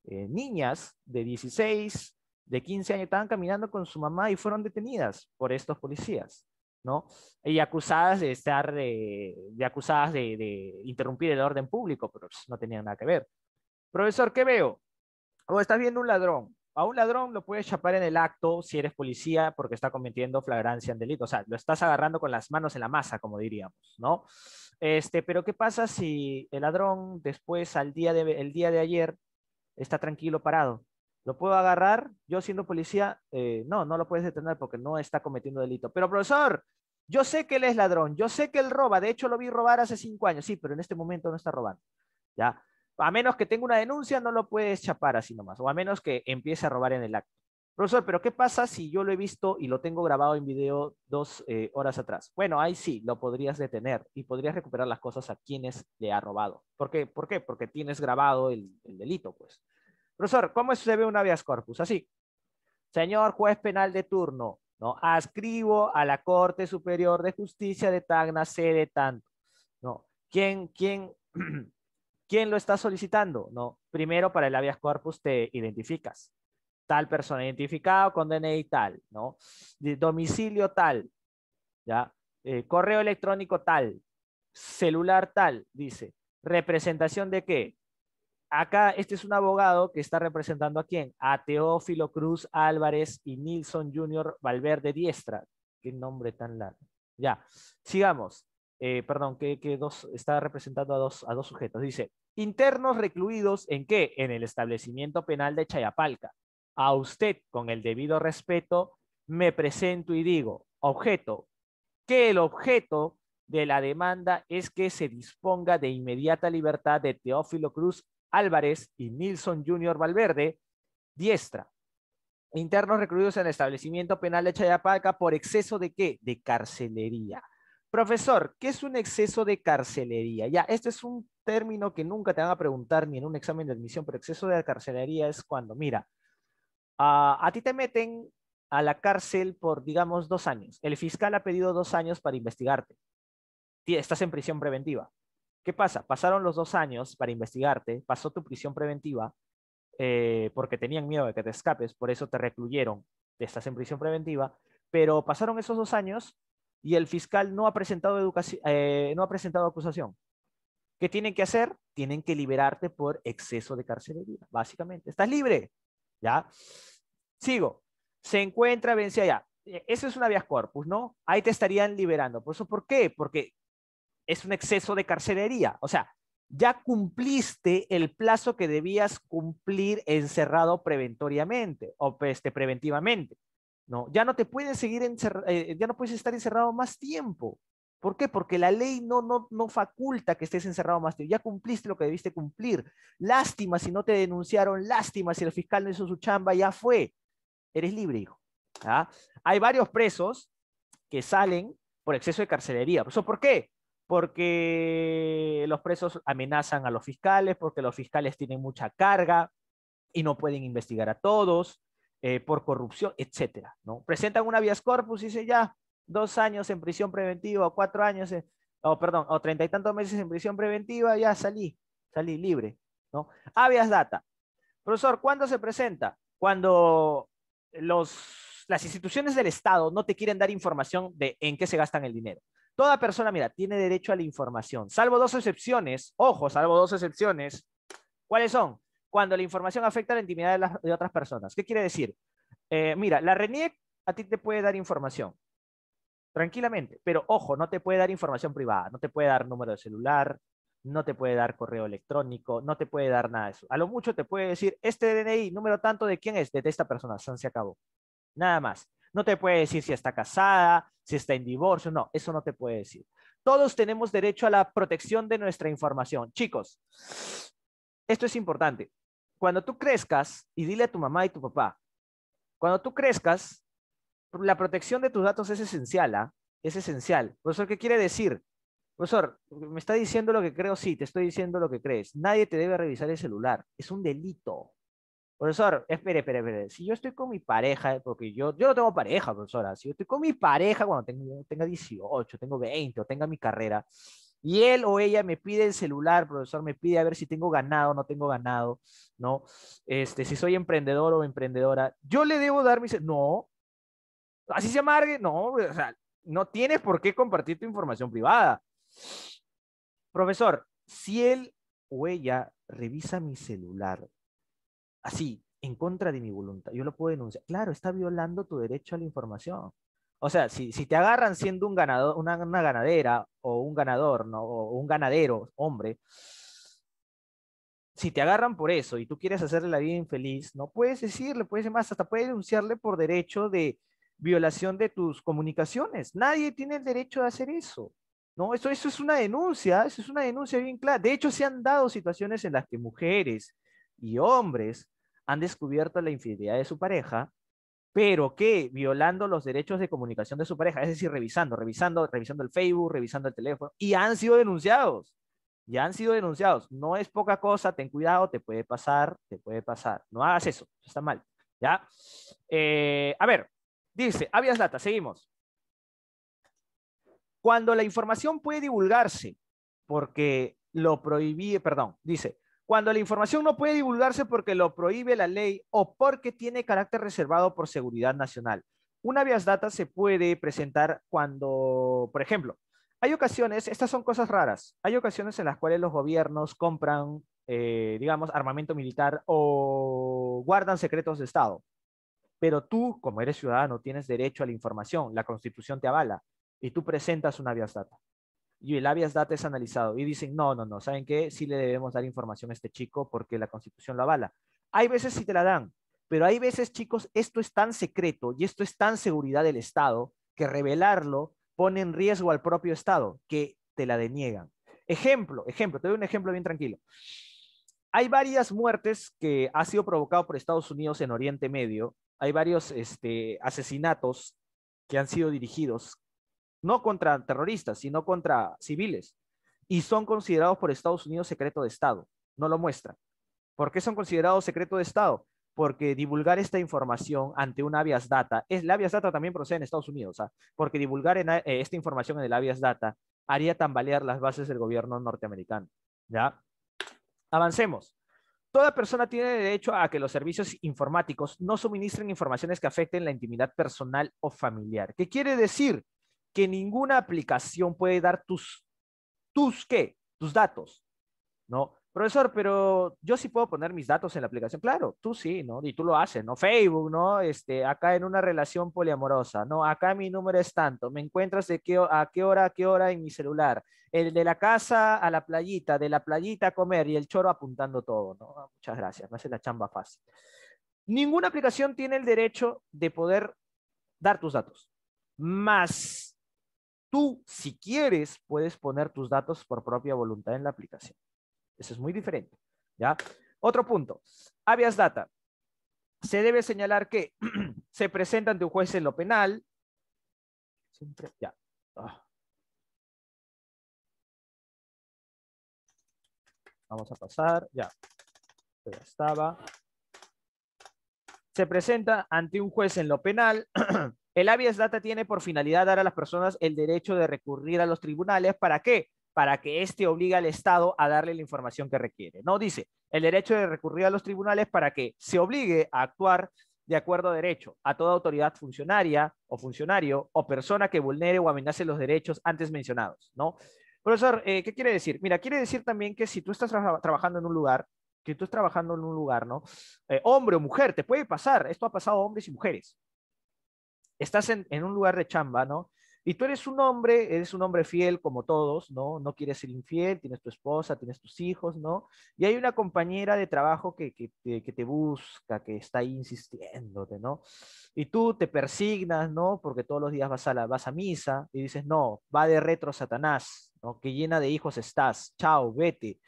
eh, niñas de 16, de 15 años estaban caminando con su mamá y fueron detenidas por estos policías, ¿no? Y acusadas de estar, eh, de, acusadas de, interrumpir el orden público, pero pues no tenían nada que ver. Profesor, ¿qué veo? O estás viendo un ladrón, a un ladrón lo puedes chapar en el acto si eres policía porque está cometiendo flagrancia en delito. O sea, lo estás agarrando con las manos en la masa, como diríamos, ¿no? Este, pero ¿qué pasa si el ladrón después, al día de, el día de ayer, está tranquilo parado? ¿Lo puedo agarrar? Yo siendo policía, eh, no, no lo puedes detener porque no está cometiendo delito. Pero profesor, yo sé que él es ladrón, yo sé que él roba, de hecho lo vi robar hace cinco años, sí, pero en este momento no está robando. ¿Ya? a menos que tenga una denuncia, no lo puedes chapar así nomás, o a menos que empiece a robar en el acto. Profesor, pero ¿qué pasa si yo lo he visto y lo tengo grabado en video dos eh, horas atrás? Bueno, ahí sí, lo podrías detener y podrías recuperar las cosas a quienes le ha robado. ¿Por qué? ¿Por qué? Porque tienes grabado el, delito, pues. Profesor, ¿cómo se ve un habeas corpus? Así. Señor juez penal de turno, ¿no? Ascribo a la Corte Superior de Justicia de Tacna sede tanto, ¿no? ¿Quién, quién, ¿Quién lo está solicitando? No, primero para el habeas corpus te identificas. Tal persona identificada con DNI tal, ¿no? De domicilio tal, ¿ya? Eh, correo electrónico tal, celular tal, dice. ¿Representación de qué? acá este es un abogado que está representando a quién? A Teófilo Cruz Álvarez y Nilson Jr. Valverde Diestra. Qué nombre tan largo. Ya, sigamos. Eh, perdón, que, dos, está representando a dos, a dos sujetos. Dice, internos recluidos en qué? En el establecimiento penal de Chayapalca. A usted, con el debido respeto, me presento y digo, objeto, que el objeto de la demanda es que se disponga de inmediata libertad de Teófilo Cruz Álvarez y Nilson Junior Valverde, diestra, internos recluidos en el establecimiento penal de Chayapalca por exceso de qué? De carcelería. Profesor, ¿qué es un exceso de carcelería? Ya, esto es un término que nunca te van a preguntar ni en un examen de admisión por exceso de carcelería es cuando, mira, a, ah, a ti te meten a la cárcel por, digamos, dos años. El fiscal ha pedido dos años para investigarte. Estás en prisión preventiva. ¿Qué pasa? Pasaron los dos años para investigarte, pasó tu prisión preventiva eh, porque tenían miedo de que te escapes, por eso te recluyeron, estás en prisión preventiva, pero pasaron esos dos años y el fiscal no ha presentado, eh, no ha presentado acusación. ¿Qué tienen que hacer? Tienen que liberarte por exceso de carcelería, básicamente. Estás libre, ¿ya? Sigo. Se encuentra, vencida ya. E, eso es una vía corpus, ¿no? Ahí te estarían liberando. ¿Por eso por qué? Porque es un exceso de carcelería. O sea, ya cumpliste el plazo que debías cumplir encerrado preventoriamente o este, preventivamente. No, ya no te puedes seguir eh, ya no puedes estar encerrado más tiempo. ¿Por qué? Porque la ley no, no, faculta que estés encerrado más tiempo. Ya cumpliste lo que debiste cumplir. Lástima si no te denunciaron, lástima si el fiscal no hizo su chamba, ya fue. Eres libre, hijo. ¿ah? Hay varios presos que salen por exceso de carcelería. por qué? Porque los presos amenazan a los fiscales, porque los fiscales tienen mucha carga y no pueden investigar a todos, eh, por corrupción, etcétera, ¿no? Presentan una vía corpus y dicen, ya, dos años en prisión preventiva, o cuatro años, o perdón, o treinta y tantos meses en prisión preventiva, ya salí, salí libre. ¿no? Habeas data. Profesor, ¿cuándo se presenta? Cuando los, las instituciones del Estado no te quieren dar información de en qué se gastan el dinero. Toda persona, mira, tiene derecho a la información, salvo dos excepciones, ojo, salvo dos excepciones. ¿Cuáles son? Cuando la información afecta a la intimidad de, de otras personas. ¿Qué quiere decir? Eh, mira, la RENIEC a ti te puede dar información, tranquilamente. Pero ojo, no te puede dar información privada, no te puede dar número de celular, no te puede dar correo electrónico, no te puede dar nada de eso. A lo mucho te puede decir, este DNI, número tanto de quién es, de esta persona, San se acabó. Nada más. No te puede decir si está casada, si está en divorcio, no, eso no te puede decir. Todos tenemos derecho a la protección de nuestra información. Chicos, esto es importante. Cuando tú crezcas, y dile a tu mamá y tu papá, cuando tú crezcas, la protección de tus datos es esencial, ¿ah? Es esencial. Profesor, ¿qué quiere decir? Profesor, me está diciendo lo que creo, sí, te estoy diciendo lo que crees. Nadie te debe revisar el celular. Es un delito. Profesor, espere, espere, espere. Si yo estoy con mi pareja, porque yo, yo no tengo pareja, profesora. Si yo estoy con mi pareja cuando tenga 18, tengo 20 o tenga mi carrera, y él o ella me pide el celular, profesor, me pide a ver si tengo ganado, no tengo ganado, ¿no? Este, si soy emprendedor o emprendedora, yo le debo dar mi... No, así se amargue, no, o sea, no tienes por qué compartir tu información privada. Profesor, si él o ella revisa mi celular así, en contra de mi voluntad, yo lo puedo denunciar. Claro, está violando tu derecho a la información. O sea, si, si te agarran siendo un ganador, una, ganadera o un ganador, ¿no? o un ganadero, hombre, si te agarran por eso y tú quieres hacerle la vida infeliz, no puedes decirle, puedes más, hasta puedes denunciarle por derecho de, violación de tus comunicaciones. Nadie tiene el derecho de hacer eso. No, eso, eso es una denuncia, eso es una denuncia bien clara. De hecho, se han dado situaciones en las que mujeres y hombres han descubierto la infidelidad de su pareja, pero que violando los derechos de comunicación de su pareja, es decir, revisando, revisando, revisando el Facebook, revisando el teléfono, y han sido denunciados. Ya han sido denunciados. No es poca cosa, ten cuidado, te puede pasar, te puede pasar. No hagas eso, está mal. ¿Ya? Eh, a ver, Dice, Avias data, seguimos. Cuando la información puede divulgarse, porque lo prohíbe, perdón, dice, cuando la información no puede divulgarse porque lo prohíbe la ley o porque tiene carácter reservado por seguridad nacional. Una Avias Data se puede presentar cuando, por ejemplo, hay ocasiones, estas son cosas raras, hay ocasiones en las cuales los gobiernos compran, eh, digamos, armamento militar o guardan secretos de Estado. Pero tú, como eres ciudadano, tienes derecho a la información, la constitución te avala, y tú presentas una habeas data. Y el habeas data es analizado y dicen, no, no, no, ¿saben qué? Sí le debemos dar información a este chico porque la constitución lo avala. Hay veces sí te la dan, pero hay veces, chicos, esto es tan secreto y esto es tan seguridad del Estado que revelarlo pone en riesgo al propio Estado, que te la deniegan. Ejemplo, ejemplo, te doy un ejemplo bien tranquilo. Hay varias muertes que ha sido provocado por Estados Unidos en Oriente Medio hay varios este, asesinatos que han sido dirigidos no contra terroristas, sino contra civiles, y son considerados por Estados Unidos secreto de Estado. No lo muestran. ¿Por qué son considerados secreto de Estado? Porque divulgar esta información ante un habeas data, es, la habeas data también procede en Estados Unidos, ah, porque divulgar eh, esta información en el habeas data haría tambalear las bases del gobierno norteamericano. ¿ya? Avancemos. Toda persona tiene derecho a que los servicios informáticos no suministren informaciones que afecten la intimidad personal o familiar. ¿Qué quiere decir? Que ninguna aplicación puede dar tus, tus qué, tus datos, ¿no? profesor, pero yo sí puedo poner mis datos en la aplicación. Claro, tú sí, ¿no? Y tú lo haces, ¿no? Facebook, ¿no? Este, acá en una relación poliamorosa, ¿no? Acá mi número es tanto, me encuentras de qué, a qué hora, a qué hora en mi celular, el de la casa a la playita, de la playita a comer y el choro apuntando todo, ¿no? Ah, muchas gracias, me hace la chamba fácil. Ninguna aplicación tiene el derecho de poder dar tus datos. Más tú, si quieres, puedes poner tus datos por propia voluntad en la aplicación. Eso es muy diferente. ¿ya? Otro punto, habeas data. Se debe señalar que se presenta ante un juez en lo penal. Siempre, ya. Ah. Vamos a pasar, ya. ya estaba. Se presenta ante un juez en lo penal. El habeas data tiene por finalidad dar a las personas el derecho de recurrir a los tribunales. ¿Para qué? para que éste obligue al Estado a darle la información que requiere. No dice el derecho de recurrir a los tribunales para que se obligue a actuar de acuerdo a derecho a toda autoridad funcionaria o funcionario o persona que vulnere o amenace los derechos antes mencionados, ¿no? Profesor, eh, ¿qué quiere decir? Mira, quiere decir también que si tú estás trabajando en un lugar, que tú estás trabajando en un lugar, ¿no? Eh, hombre o mujer, te puede pasar, esto ha pasado a hombres y mujeres. Estás en un lugar de chamba, ¿no? Y tú eres un hombre, eres un hombre fiel como todos, ¿no? No quieres ser infiel, tienes tu esposa, tienes tus hijos, ¿no? Y hay una compañera de trabajo que, que, te busca, que está insistiéndote, ¿no? Y tú te persignas, ¿no? Porque todos los días vas a, la, vas a misa y dices, no, va de retro Satanás, ¿no? Que llena de hijos estás, chao, vete.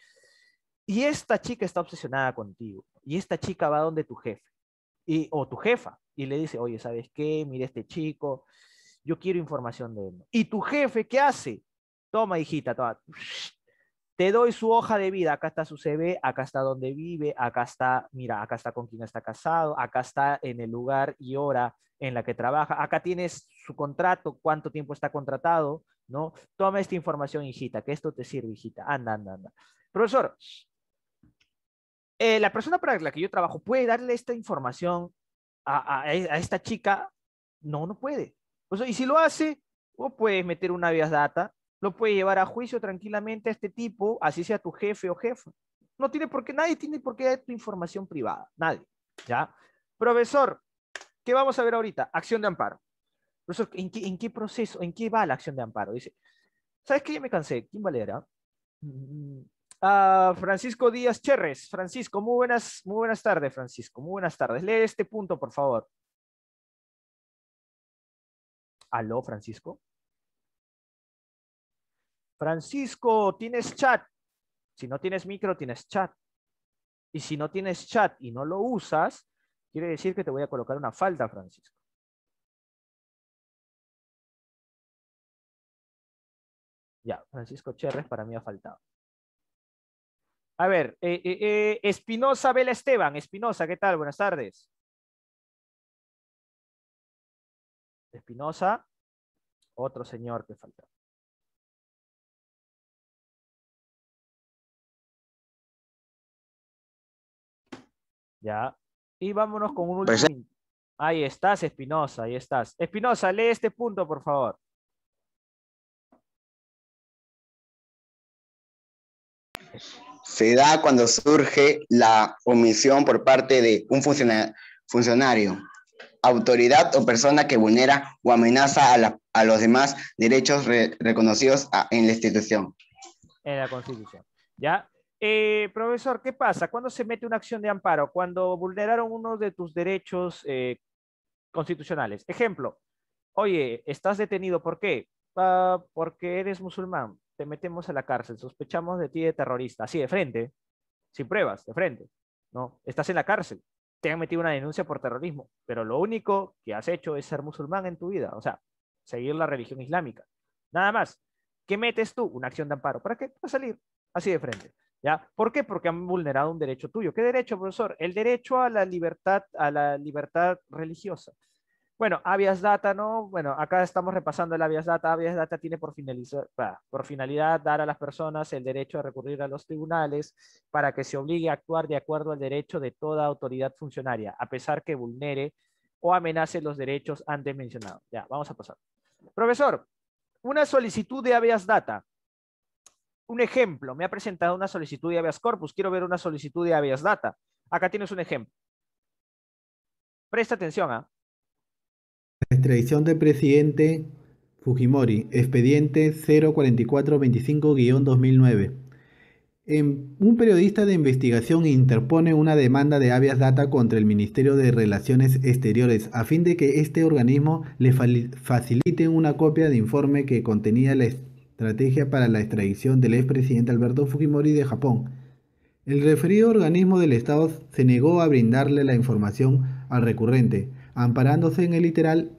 Y esta chica está obsesionada contigo. Y esta chica va donde tu jefe y, o tu jefa y le dice, oye, ¿sabes qué? Mira este chico yo quiero información de él. ¿Y tu jefe qué hace? Toma, hijita, toma. Te doy su hoja de vida. Acá está su CV, acá está donde vive, acá está, mira, acá está con quién está casado, acá está en el lugar y hora en la que trabaja, acá tienes su contrato, cuánto tiempo está contratado, ¿no? Toma esta información, hijita, que esto te sirve, hijita. Anda, anda, anda. Profesor, eh, la persona para la que yo trabajo puede darle esta información a, esta chica. No, no puede y si lo hace, vos puedes meter una habeas data, lo puedes llevar a juicio tranquilamente a este tipo, así sea tu jefe o jefa. No tiene por qué, nadie tiene por qué dar tu información privada, nadie, ¿ya? Profesor, ¿qué vamos a ver ahorita? Acción de amparo. Profesor, ¿en qué, proceso, en qué va la acción de amparo? Dice, ¿sabes qué? Ya me cansé, ¿quién va valera? Uh, mm, mm, mm. ah, Francisco Díaz Cherres. Francisco, muy buenas, muy buenas tardes, Francisco. Muy buenas tardes. Lee este punto, por favor aló, Francisco. Francisco, tienes chat. Si no tienes micro, tienes chat. Y si no tienes chat y no lo usas, quiere decir que te voy a colocar una falta, Francisco. Ya, Francisco Cherres para mí ha faltado. A ver, eh, eh, eh, Espinosa Bela Esteban. Espinosa, ¿qué tal? Buenas tardes. Espinosa, otro señor que faltaba. Ya. Y vámonos con un pues, eh. último. Ahí estás, Espinosa, ahí estás. Espinosa, lee este punto, por favor. Se da cuando surge la omisión por parte de un funcionario autoridad o persona que vulnera o amenaza a, los demás derechos reconocidos en la institución. En la Constitución. ¿Ya? Eh, profesor, ¿qué pasa? cuando se mete una acción de amparo? Cuando vulneraron uno de tus derechos eh, constitucionales. Ejemplo, oye, estás detenido, ¿por qué? Ah, porque eres musulmán, te metemos a la cárcel, sospechamos de ti de terrorista, así de frente, sin pruebas, de frente, ¿no? Estás en la cárcel te han metido una denuncia por terrorismo, pero lo único que has hecho es ser musulmán en tu vida, o sea, seguir la religión islámica. Nada más. ¿Qué metes tú? Una acción de amparo. ¿Para qué? Para salir así de frente. ¿Ya? ¿Por qué? Porque han vulnerado un derecho tuyo. ¿Qué derecho, profesor? El derecho a la libertad, a la libertad religiosa. Bueno, Avias Data, ¿no? Bueno, acá estamos repasando el Avias Data. Avias Data tiene por, finalidad dar a las personas el derecho a recurrir a los tribunales para que se obligue a actuar de acuerdo al derecho de toda autoridad funcionaria, a pesar que vulnere o amenace los derechos antes mencionados. Ya, vamos a pasar. Profesor, una solicitud de Avias Data. Un ejemplo, me ha presentado una solicitud de habeas corpus. Quiero ver una solicitud de habeas data. Acá tienes un ejemplo. Presta atención, ¿ah? Extradición del presidente Fujimori, expediente 04425-2009. un periodista de investigación interpone una demanda de habeas data contra el Ministerio de Relaciones Exteriores a fin de que este organismo le facilite una copia de informe que contenía la estrategia para la extradición del expresidente Alberto Fujimori de Japón. El referido organismo del Estado se negó a brindarle la información al recurrente amparándose en el literal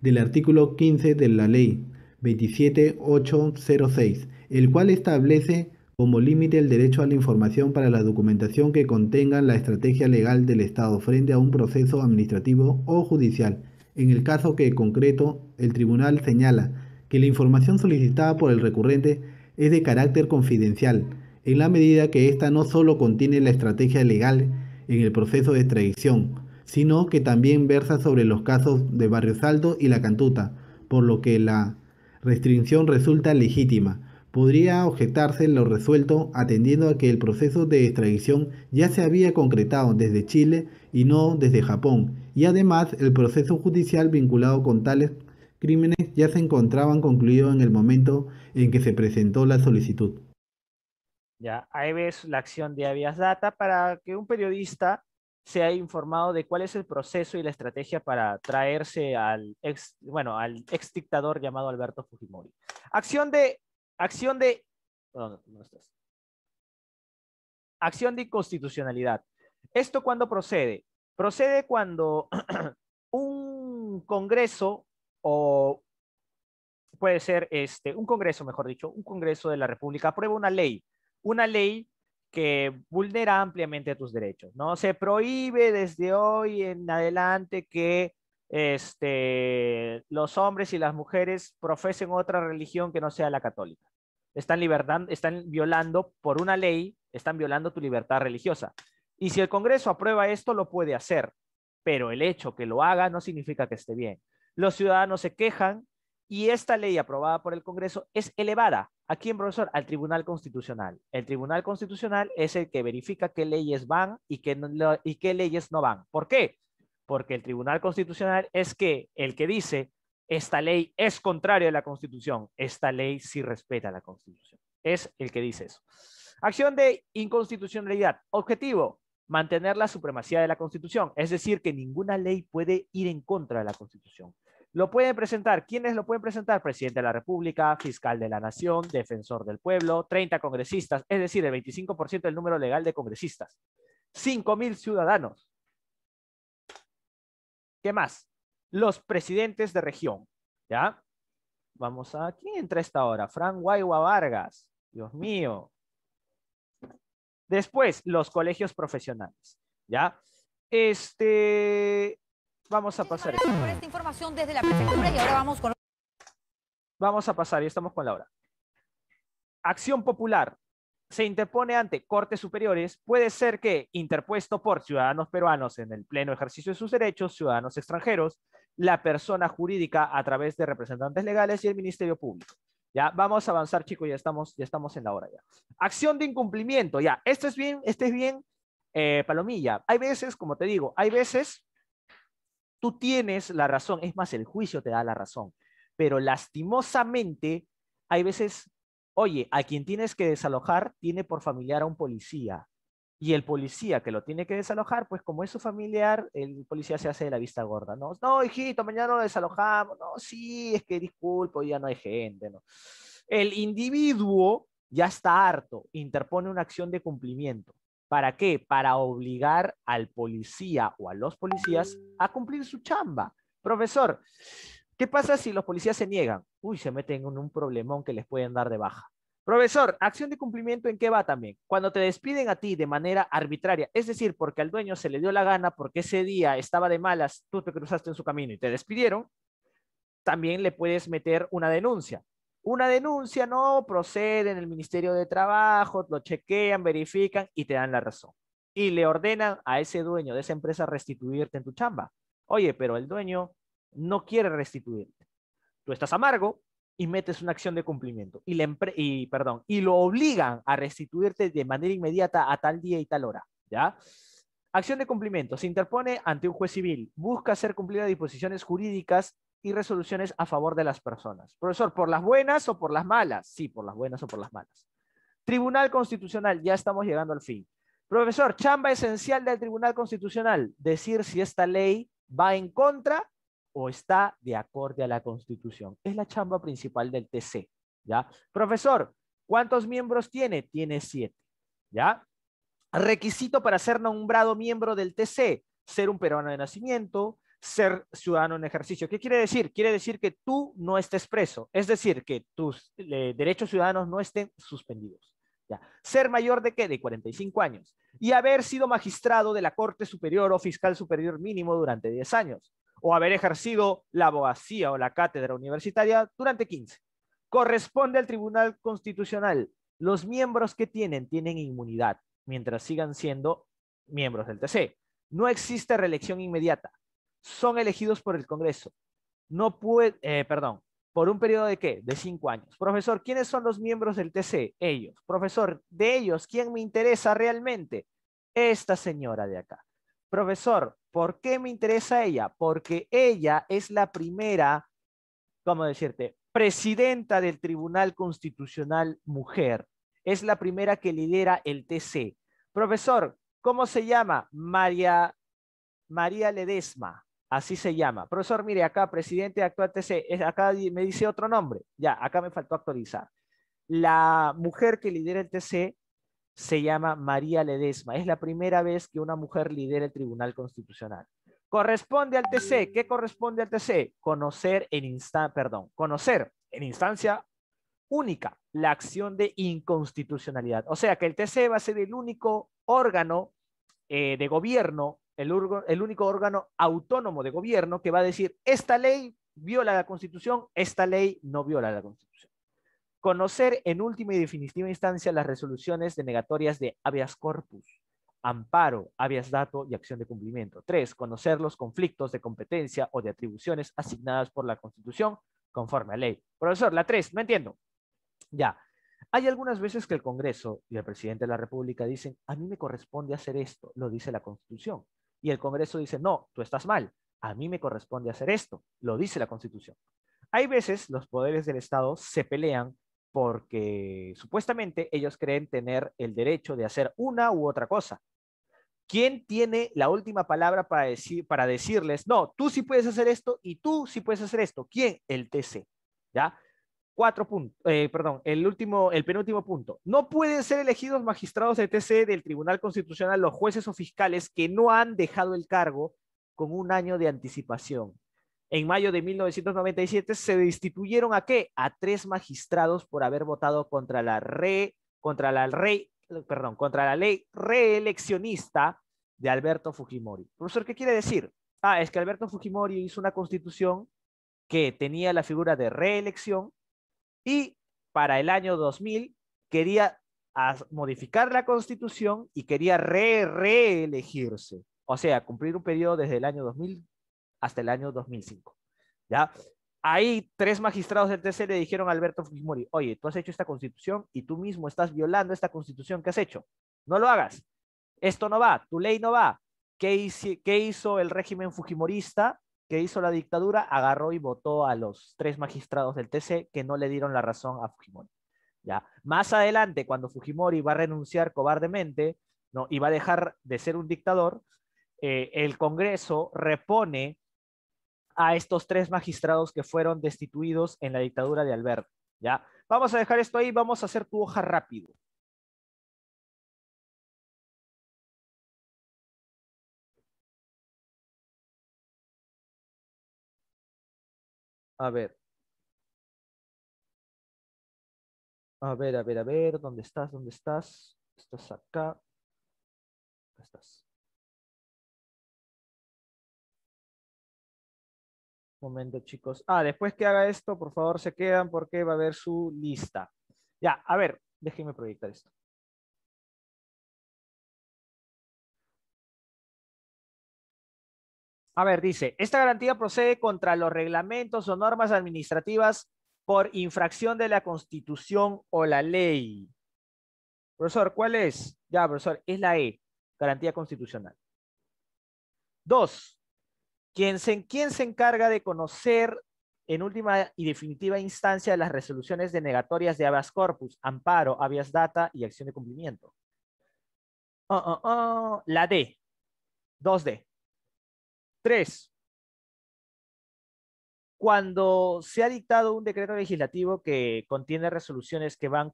del artículo 15 de la ley 27806, el cual establece como límite el derecho a la información para la documentación que contenga la estrategia legal del Estado frente a un proceso administrativo o judicial, en el caso que concreto el tribunal señala que la información solicitada por el recurrente es de carácter confidencial, en la medida que ésta no solo contiene la estrategia legal en el proceso de extradición, sino que también versa sobre los casos de Barrio Salto y La Cantuta, por lo que la restricción resulta legítima. Podría objetarse lo resuelto atendiendo a que el proceso de extradición ya se había concretado desde Chile y no desde Japón, y además el proceso judicial vinculado con tales crímenes ya se encontraban concluido en el momento en que se presentó la solicitud. Ya, ahí ves la acción de Avias Data para que un periodista se ha informado de cuál es el proceso y la estrategia para traerse al ex, bueno, al ex dictador llamado Alberto Fujimori. Acción de, acción de, Acción de inconstitucionalidad. ¿Esto cuándo procede? Procede cuando un congreso o puede ser este, un congreso, mejor dicho, un congreso de la República aprueba una ley, una ley que vulnera ampliamente tus derechos, ¿no? Se prohíbe desde hoy en adelante que este, los hombres y las mujeres profesen otra religión que no sea la católica. Están, están violando por una ley, están violando tu libertad religiosa. Y si el Congreso aprueba esto, lo puede hacer, pero el hecho que lo haga no significa que esté bien. Los ciudadanos se quejan y esta ley aprobada por el Congreso es elevada ¿A quién, profesor? Al Tribunal Constitucional. El Tribunal Constitucional es el que verifica qué leyes van y qué, leyes no van. ¿Por qué? Porque el Tribunal Constitucional es que el que dice esta ley es contraria a la Constitución, esta ley sí respeta la Constitución. Es el que dice eso. Acción de inconstitucionalidad. Objetivo, mantener la supremacía de la Constitución. Es decir, que ninguna ley puede ir en contra de la Constitución. Lo pueden presentar. ¿Quiénes lo pueden presentar? Presidente de la República, fiscal de la Nación, defensor del pueblo, 30 congresistas, es decir, el 25% del número legal de congresistas. 5.000 ciudadanos. ¿Qué más? Los presidentes de región. ¿Ya? Vamos a... ¿Quién entra esta hora? Fran Guayua Vargas. Dios mío. Después, los colegios profesionales. ¿Ya? Este, Vamos a pasar. esta información desde la prefectura y ahora vamos con. Vamos a pasar y estamos con la hora. Acción Popular se interpone ante cortes superiores, puede ser que, interpuesto por ciudadanos peruanos en el pleno ejercicio de sus derechos, ciudadanos extranjeros, la persona jurídica a través de representantes legales y el Ministerio Público. Ya, vamos a avanzar, chicos, ya estamos, ya estamos en la hora ya. Acción de incumplimiento, ya. Esto es bien, este es bien, eh, palomilla. Hay veces, como te digo, hay veces tú tienes la razón, es más, el juicio te da la razón, pero lastimosamente hay veces, oye, a quien tienes que desalojar tiene por familiar a un policía, y el policía que lo tiene que desalojar, pues como es su familiar, el policía se hace de la vista gorda, ¿no? No, hijito, mañana lo desalojamos, no, sí, es que disculpo, ya no hay gente, ¿no? El individuo ya está harto, interpone una acción de cumplimiento. ¿Para qué? Para obligar al policía o a los policías a cumplir su chamba. Profesor, ¿qué pasa si los policías se niegan? Uy, se meten en un problemón que les pueden dar de baja. Profesor, acción de cumplimiento en qué va también? Cuando te despiden a ti de manera arbitraria, es decir, porque al dueño se le dio la gana, porque ese día estaba de malas, tú te cruzaste en su camino y te despidieron, también le puedes meter una denuncia una denuncia no procede en el Ministerio de Trabajo, lo chequean, verifican y te dan la razón. Y le ordenan a ese dueño de esa empresa restituirte en tu chamba. Oye, pero el dueño no quiere restituirte. Tú estás amargo y metes una acción de cumplimiento y, le y, perdón, y lo obligan a restituirte de manera inmediata a tal día y tal hora. ¿Ya? Acción de cumplimiento. Se interpone ante un juez civil. Busca hacer cumplir disposiciones jurídicas y resoluciones a favor de las personas. Profesor, ¿por las buenas o por las malas? Sí, por las buenas o por las malas. Tribunal Constitucional, ya estamos llegando al fin. Profesor, chamba esencial del Tribunal Constitucional, decir si esta ley va en contra o está de acorde a la Constitución. Es la chamba principal del TC, ¿ya? Profesor, ¿cuántos miembros tiene? Tiene siete, ¿ya? Requisito para ser nombrado miembro del TC, ser un peruano de nacimiento, ser ciudadano en ejercicio. ¿Qué quiere decir? Quiere decir que tú no estés preso, es decir, que tus eh, derechos ciudadanos no estén suspendidos. Ya. Ser mayor de qué? De 45 años. Y haber sido magistrado de la Corte Superior o Fiscal Superior mínimo durante 10 años. O haber ejercido la abogacía o la cátedra universitaria durante 15. Corresponde al Tribunal Constitucional. Los miembros que tienen tienen inmunidad mientras sigan siendo miembros del TC. No existe reelección inmediata son elegidos por el Congreso. No puede, eh, perdón, por un periodo de qué? De cinco años. Profesor, ¿quiénes son los miembros del TC? Ellos. Profesor, de ellos, ¿quién me interesa realmente? Esta señora de acá. Profesor, ¿por qué me interesa ella? Porque ella es la primera, ¿cómo decirte? Presidenta del Tribunal Constitucional Mujer. Es la primera que lidera el TC. Profesor, ¿cómo se llama? María, María Ledesma. Así se llama. Profesor, mire, acá, presidente Actual TC, acá me dice otro nombre. Ya, acá me faltó actualizar. La mujer que lidera el TC se llama María Ledesma. Es la primera vez que una mujer lidera el Tribunal Constitucional. Corresponde al TC. ¿Qué corresponde al TC? Conocer en perdón, conocer en instancia única la acción de inconstitucionalidad. O sea que el TC va a ser el único órgano eh, de gobierno el, único órgano autónomo de gobierno que va a decir, esta ley viola la Constitución, esta ley no viola la Constitución. Conocer en última y definitiva instancia las resoluciones denegatorias de habeas corpus, amparo, habeas dato y acción de cumplimiento. Tres, conocer los conflictos de competencia o de atribuciones asignadas por la Constitución conforme a ley. Profesor, la tres, no entiendo. Ya. Hay algunas veces que el Congreso y el presidente de la República dicen, a mí me corresponde hacer esto, lo dice la Constitución y el Congreso dice, no, tú estás mal, a mí me corresponde hacer esto, lo dice la Constitución. Hay veces los poderes del Estado se pelean porque supuestamente ellos creen tener el derecho de hacer una u otra cosa. ¿Quién tiene la última palabra para, decir, para decirles, no, tú sí puedes hacer esto y tú sí puedes hacer esto? ¿Quién? El TC. ¿Ya? Cuatro puntos, eh, perdón, el último, el penúltimo punto. No pueden ser elegidos magistrados de e TC del Tribunal Constitucional los jueces o fiscales que no han dejado el cargo con un año de anticipación. En mayo de 1997 se destituyeron a qué? A tres magistrados por haber votado contra la re, contra la rey, perdón, contra la ley reeleccionista de Alberto Fujimori. Profesor, ¿qué quiere decir? Ah, es que Alberto Fujimori hizo una constitución que tenía la figura de reelección y para el año 2000 quería modificar la constitución y quería re reelegirse. O sea, cumplir un periodo desde el año 2000 hasta el año 2005. ¿Ya? Ahí tres magistrados del TC le dijeron a Alberto Fujimori, oye, tú has hecho esta constitución y tú mismo estás violando esta constitución que has hecho. No lo hagas. Esto no va, tu ley no va. ¿Qué, hizo el régimen fujimorista? que hizo la dictadura agarró y votó a los tres magistrados del TC que no le dieron la razón a Fujimori. ¿ya? Más adelante, cuando Fujimori va a renunciar cobardemente ¿no? y va a dejar de ser un dictador, eh, el Congreso repone a estos tres magistrados que fueron destituidos en la dictadura de Alberto. ¿ya? Vamos a dejar esto ahí, vamos a hacer tu hoja rápido. A ver. A ver, a ver, a ver, ¿dónde estás? ¿Dónde estás? Estás acá. estás. momento, chicos. Ah, después que haga esto, por favor, se quedan porque va a ver su lista. Ya, a ver, déjenme proyectar esto. A ver, dice, esta garantía procede contra los reglamentos o normas administrativas por infracción de la Constitución o la ley. Profesor, ¿cuál es? Ya, profesor, es la E, garantía constitucional. Dos, ¿Quién se, encarga de conocer en última y definitiva instancia las resoluciones denegatorias de habeas corpus, amparo, habeas data y acción de cumplimiento. Ah, ah, ah, la D, Dos d Tres, cuando se ha dictado un decreto legislativo que contiene resoluciones que van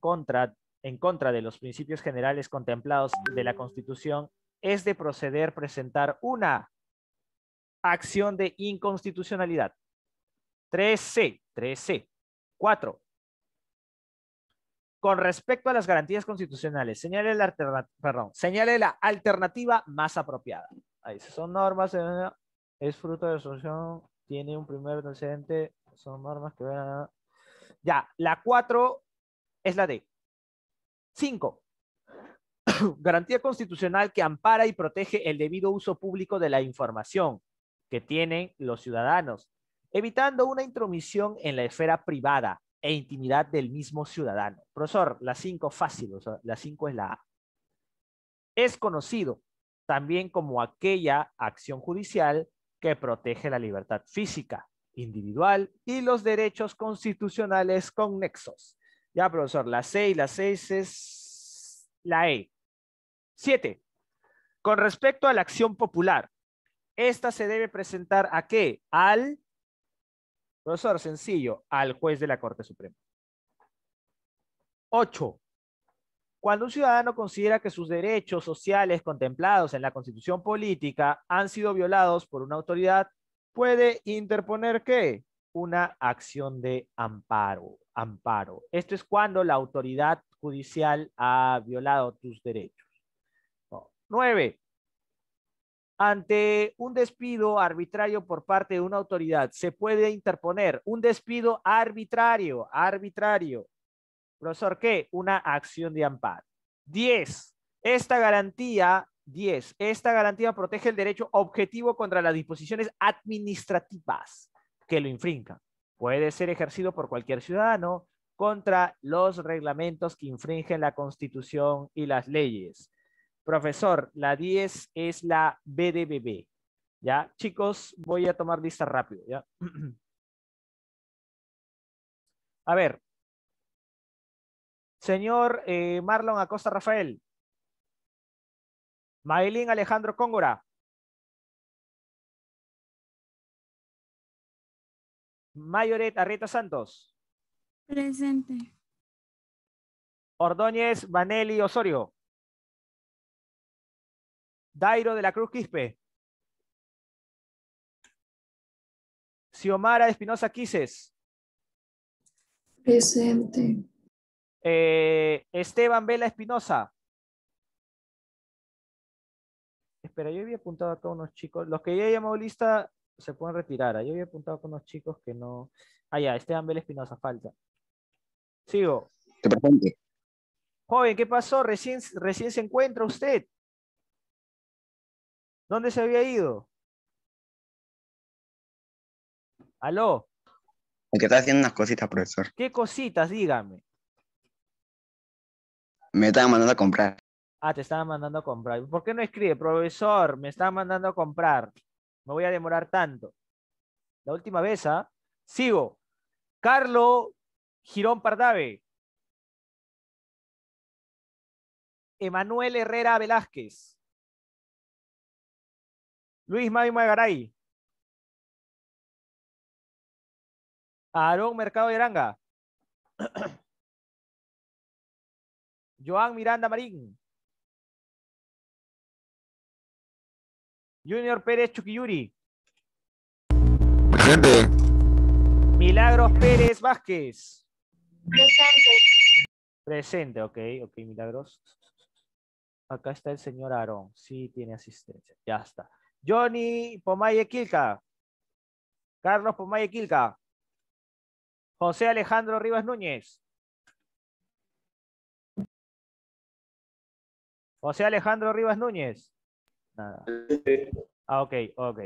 en contra de los principios generales contemplados de la Constitución, es de proceder presentar una acción de inconstitucionalidad. Tres c 3C. 4. Con respecto a las garantías constitucionales, señale la, señale la alternativa más apropiada. Ahí son normas, eh, es fruto de solución. tiene un primer precedente son normas que ¿ah? Ya, la 4 es la D. 5. Garantía constitucional que ampara y protege el debido uso público de la información que tienen los ciudadanos, evitando una intromisión en la esfera privada e intimidad del mismo ciudadano. Profesor, la 5 fácil, o sea, la 5 es la A. Es conocido también como aquella acción judicial que protege la libertad física, individual y los derechos constitucionales conexos. Ya, profesor, la C y la C es la E. 7. Con respecto a la acción popular, esta se debe presentar a qué? Al, profesor, sencillo, al juez de la Corte Suprema. Ocho. Cuando un ciudadano considera que sus derechos sociales contemplados en la constitución política han sido violados por una autoridad, puede interponer qué? Una acción de amparo. amparo. Esto es cuando la autoridad judicial ha violado tus derechos. Nueve. Ante un despido arbitrario por parte de una autoridad, se puede interponer un despido arbitrario, arbitrario, Profesor, ¿qué? Una acción de amparo. 10. Esta garantía, 10. Esta garantía protege el derecho objetivo contra las disposiciones administrativas que lo infrinjan. Puede ser ejercido por cualquier ciudadano contra los reglamentos que infringen la Constitución y las leyes. Profesor, la 10 es la BDBB. Ya, chicos, voy a tomar lista rápido, ¿ya? A ver, Señor eh, Marlon Acosta Rafael. Maylin Alejandro Cóngora. Mayoret Arrieta Santos. Presente. Ordóñez Vanelli Osorio. Dairo de la Cruz Quispe. Xiomara Espinosa Quises. Presente. Eh, Esteban Vela Espinosa. Espera, yo había apuntado a todos los chicos. Los que ya he llamado lista se pueden retirar. Ah, yo había apuntado con unos chicos que no. Ah, ya, Esteban Vela Espinosa, falta. Sigo. Te presento. Joven, ¿qué pasó? Recién, recién se encuentra usted. ¿Dónde se había ido? ¿Aló? que está haciendo unas cositas, profesor. ¿Qué cositas? Dígame. Me estaban mandando a comprar. Ah, te estaban mandando a comprar. ¿Por qué no escribe, profesor? Me estaban mandando a comprar. Me voy a demorar tanto. La última vez, ¿ah? Sigo. Carlos Girón Pardave. Emanuel Herrera Velázquez. Luis Mavi Magaray. Aarón Mercado de Aranga. Joan Miranda Marín. Junior Pérez Chuquiyuri. Presente. Milagros Pérez Vázquez. Presente. Presente, ok, ok, Milagros. Acá está el señor Aarón. Sí, tiene asistencia. Ya está. Johnny Pomaye Quilca. Carlos Pomaye Quilca. José Alejandro Rivas Núñez. José Alejandro Rivas Núñez. Nada. Ah, ok, ok.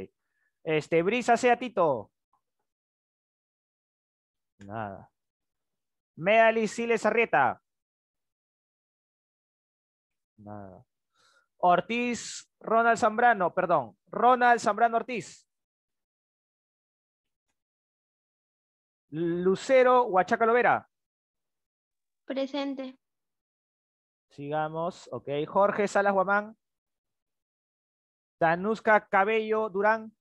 Este, Brisa sea Tito. Nada. Mealy Siles Arrieta. Nada. Ortiz Ronald Zambrano, perdón. Ronald Zambrano Ortiz. Lucero Huachaca Lovera. Presente. Sigamos. Ok. Jorge Salas Guamán. Danuska Cabello Durán.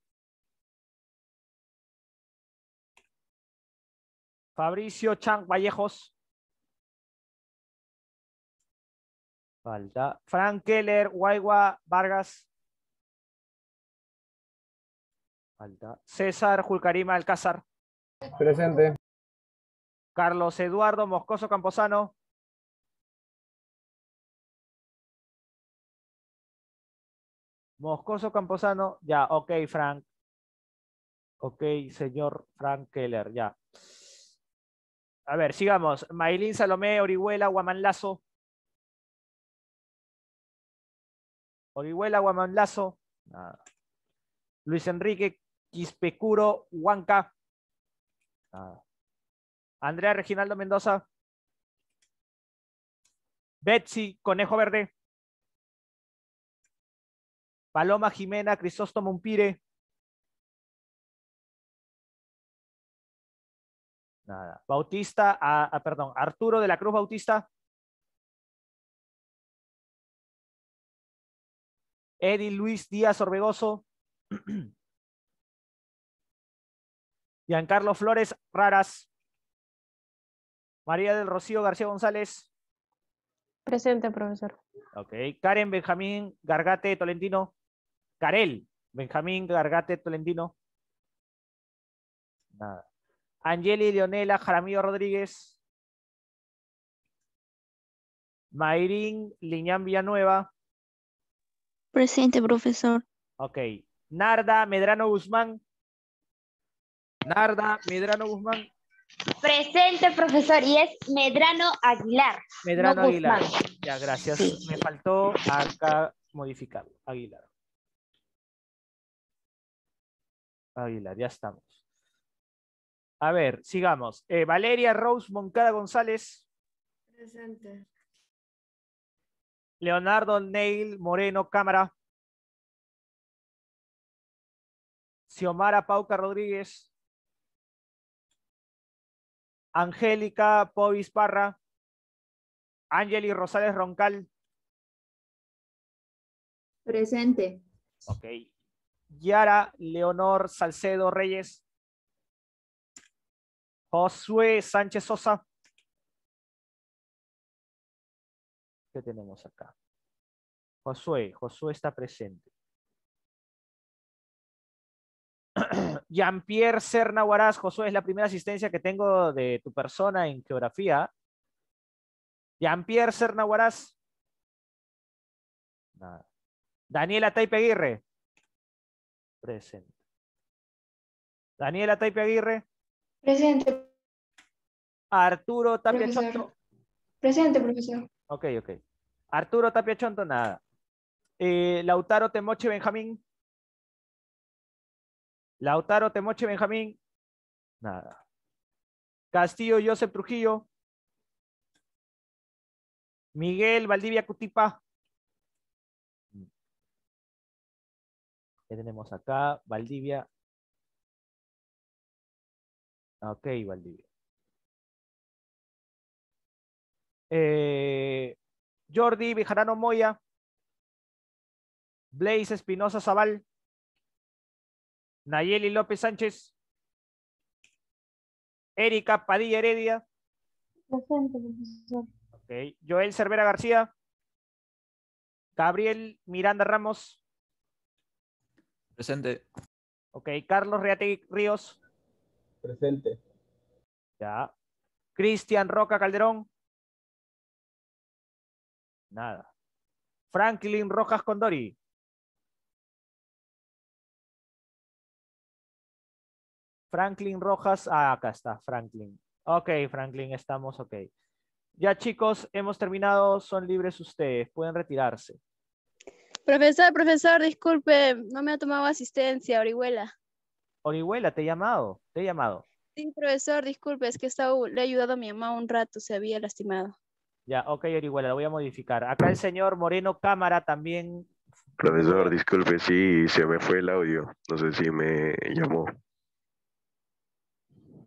Fabricio Chang Vallejos. Falta. Frank Keller, Guaigua Vargas. Falta. César Julcarima Alcázar. Presente. Carlos Eduardo Moscoso Camposano. Moscoso Camposano, ya, ok, Frank. Ok, señor Frank Keller, ya. A ver, sigamos. Maylin Salomé, Orihuela, Guamanlazo. Orihuela, Guamanlazo. Luis Enrique, Quispecuro, Huanca. Andrea Reginaldo Mendoza. Betsy, Conejo Verde. Paloma Jimena Crisóstomo Umpire. Bautista, perdón, Arturo de la Cruz Bautista. Eddie Luis Díaz Orbegoso. Giancarlo Flores Raras. María del Rocío García González. Presente, profesor. Ok. Karen Benjamín Gargate Tolentino. Carel, Benjamín Gargate Tolentino. Nada. Angeli Leonela Jaramillo Rodríguez. Mayrín Liñán Villanueva. Presente, profesor. Ok. Narda Medrano Guzmán. Narda Medrano Guzmán. Presente, profesor, y es Medrano Aguilar. Medrano Aguilar. Ya, gracias. Me faltó acá modificar, Aguilar. Aguilar, ya estamos. A ver, sigamos. Eh, Valeria Rose Moncada González. Presente. Leonardo Neil Moreno Cámara. Xiomara Pauca Rodríguez. Angélica Povis Parra. Ángeli Rosales Roncal. Presente. Ok. Yara Leonor Salcedo Reyes, Josué Sánchez Sosa. ¿Qué tenemos acá? Josué, Josué está presente. Jean-Pierre Serna Huaraz, Josué, es la primera asistencia que tengo de tu persona en geografía. Jean-Pierre Serna Huaraz. Daniela Taipe Presente. Daniela Tapia Aguirre. Presente. Arturo Tapia Chonto. Presente, profesor. Ok, ok. Arturo Tapia Chonto, nada. Eh, Lautaro Temoche Benjamín. Lautaro Temoche Benjamín. Nada. Castillo Joseph Trujillo. Miguel Valdivia Cutipa. tenemos acá Valdivia. Ah, ok, Valdivia. Eh, Jordi Vijarano Moya. Blaise Espinosa Zaval. Nayeli López Sánchez. Erika Padilla Heredia. Presente, profesor. Okay. Joel Cervera García. Gabriel Miranda Ramos. Presente. Ok, Carlos Reati Ríos. Presente. Ya. Cristian Roca Calderón. Nada. Franklin Rojas Condori. Franklin Rojas, ah, acá está, Franklin. Ok, Franklin, estamos ok. Ya chicos, hemos terminado, son libres ustedes, pueden retirarse. Profesor, profesor, disculpe, no me ha tomado asistencia, Orihuela. Orihuela, te he llamado, te he llamado. Sí, profesor, disculpe, es que estaba, le he ayudado a mi mamá un rato, se había lastimado. Ya, ok, Orihuela, lo voy a modificar. Acá el señor Moreno Cámara también. Profesor, disculpe, sí, se me fue el audio. No sé si me llamó.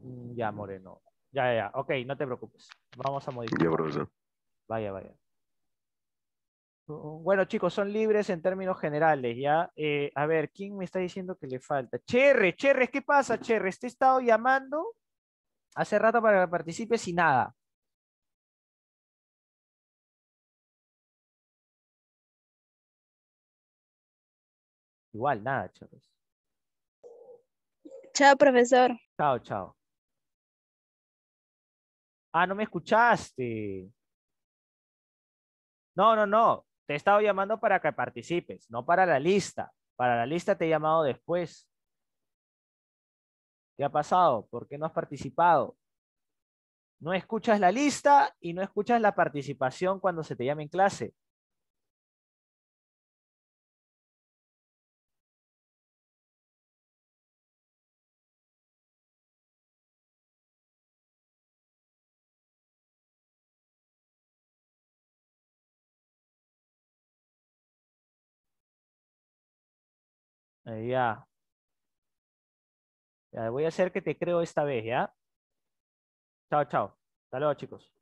Mm, ya, Moreno. Ya, ya, ok, no te preocupes. Vamos a modificar. Ya, profesor. Vaya, vaya. Oh, bueno, chicos, son libres en términos generales, ¿ya? Eh, a ver, ¿quién me está diciendo que le falta? Cherre, ¿qué pasa, Cherry? Te he estado llamando hace rato para que participes y nada. Igual, nada, chicos. Chao, profesor. Chao, chao. Ah, no me escuchaste. No, no, no. Te he estado llamando para que participes, no para la lista. Para la lista te he llamado después. ¿Qué ha pasado? ¿Por qué no has participado? No escuchas la lista y no escuchas la participación cuando se te llama en clase. ya. Voy a hacer que te creo esta vez, ¿ya? Chao, chao. Hasta luego, chicos.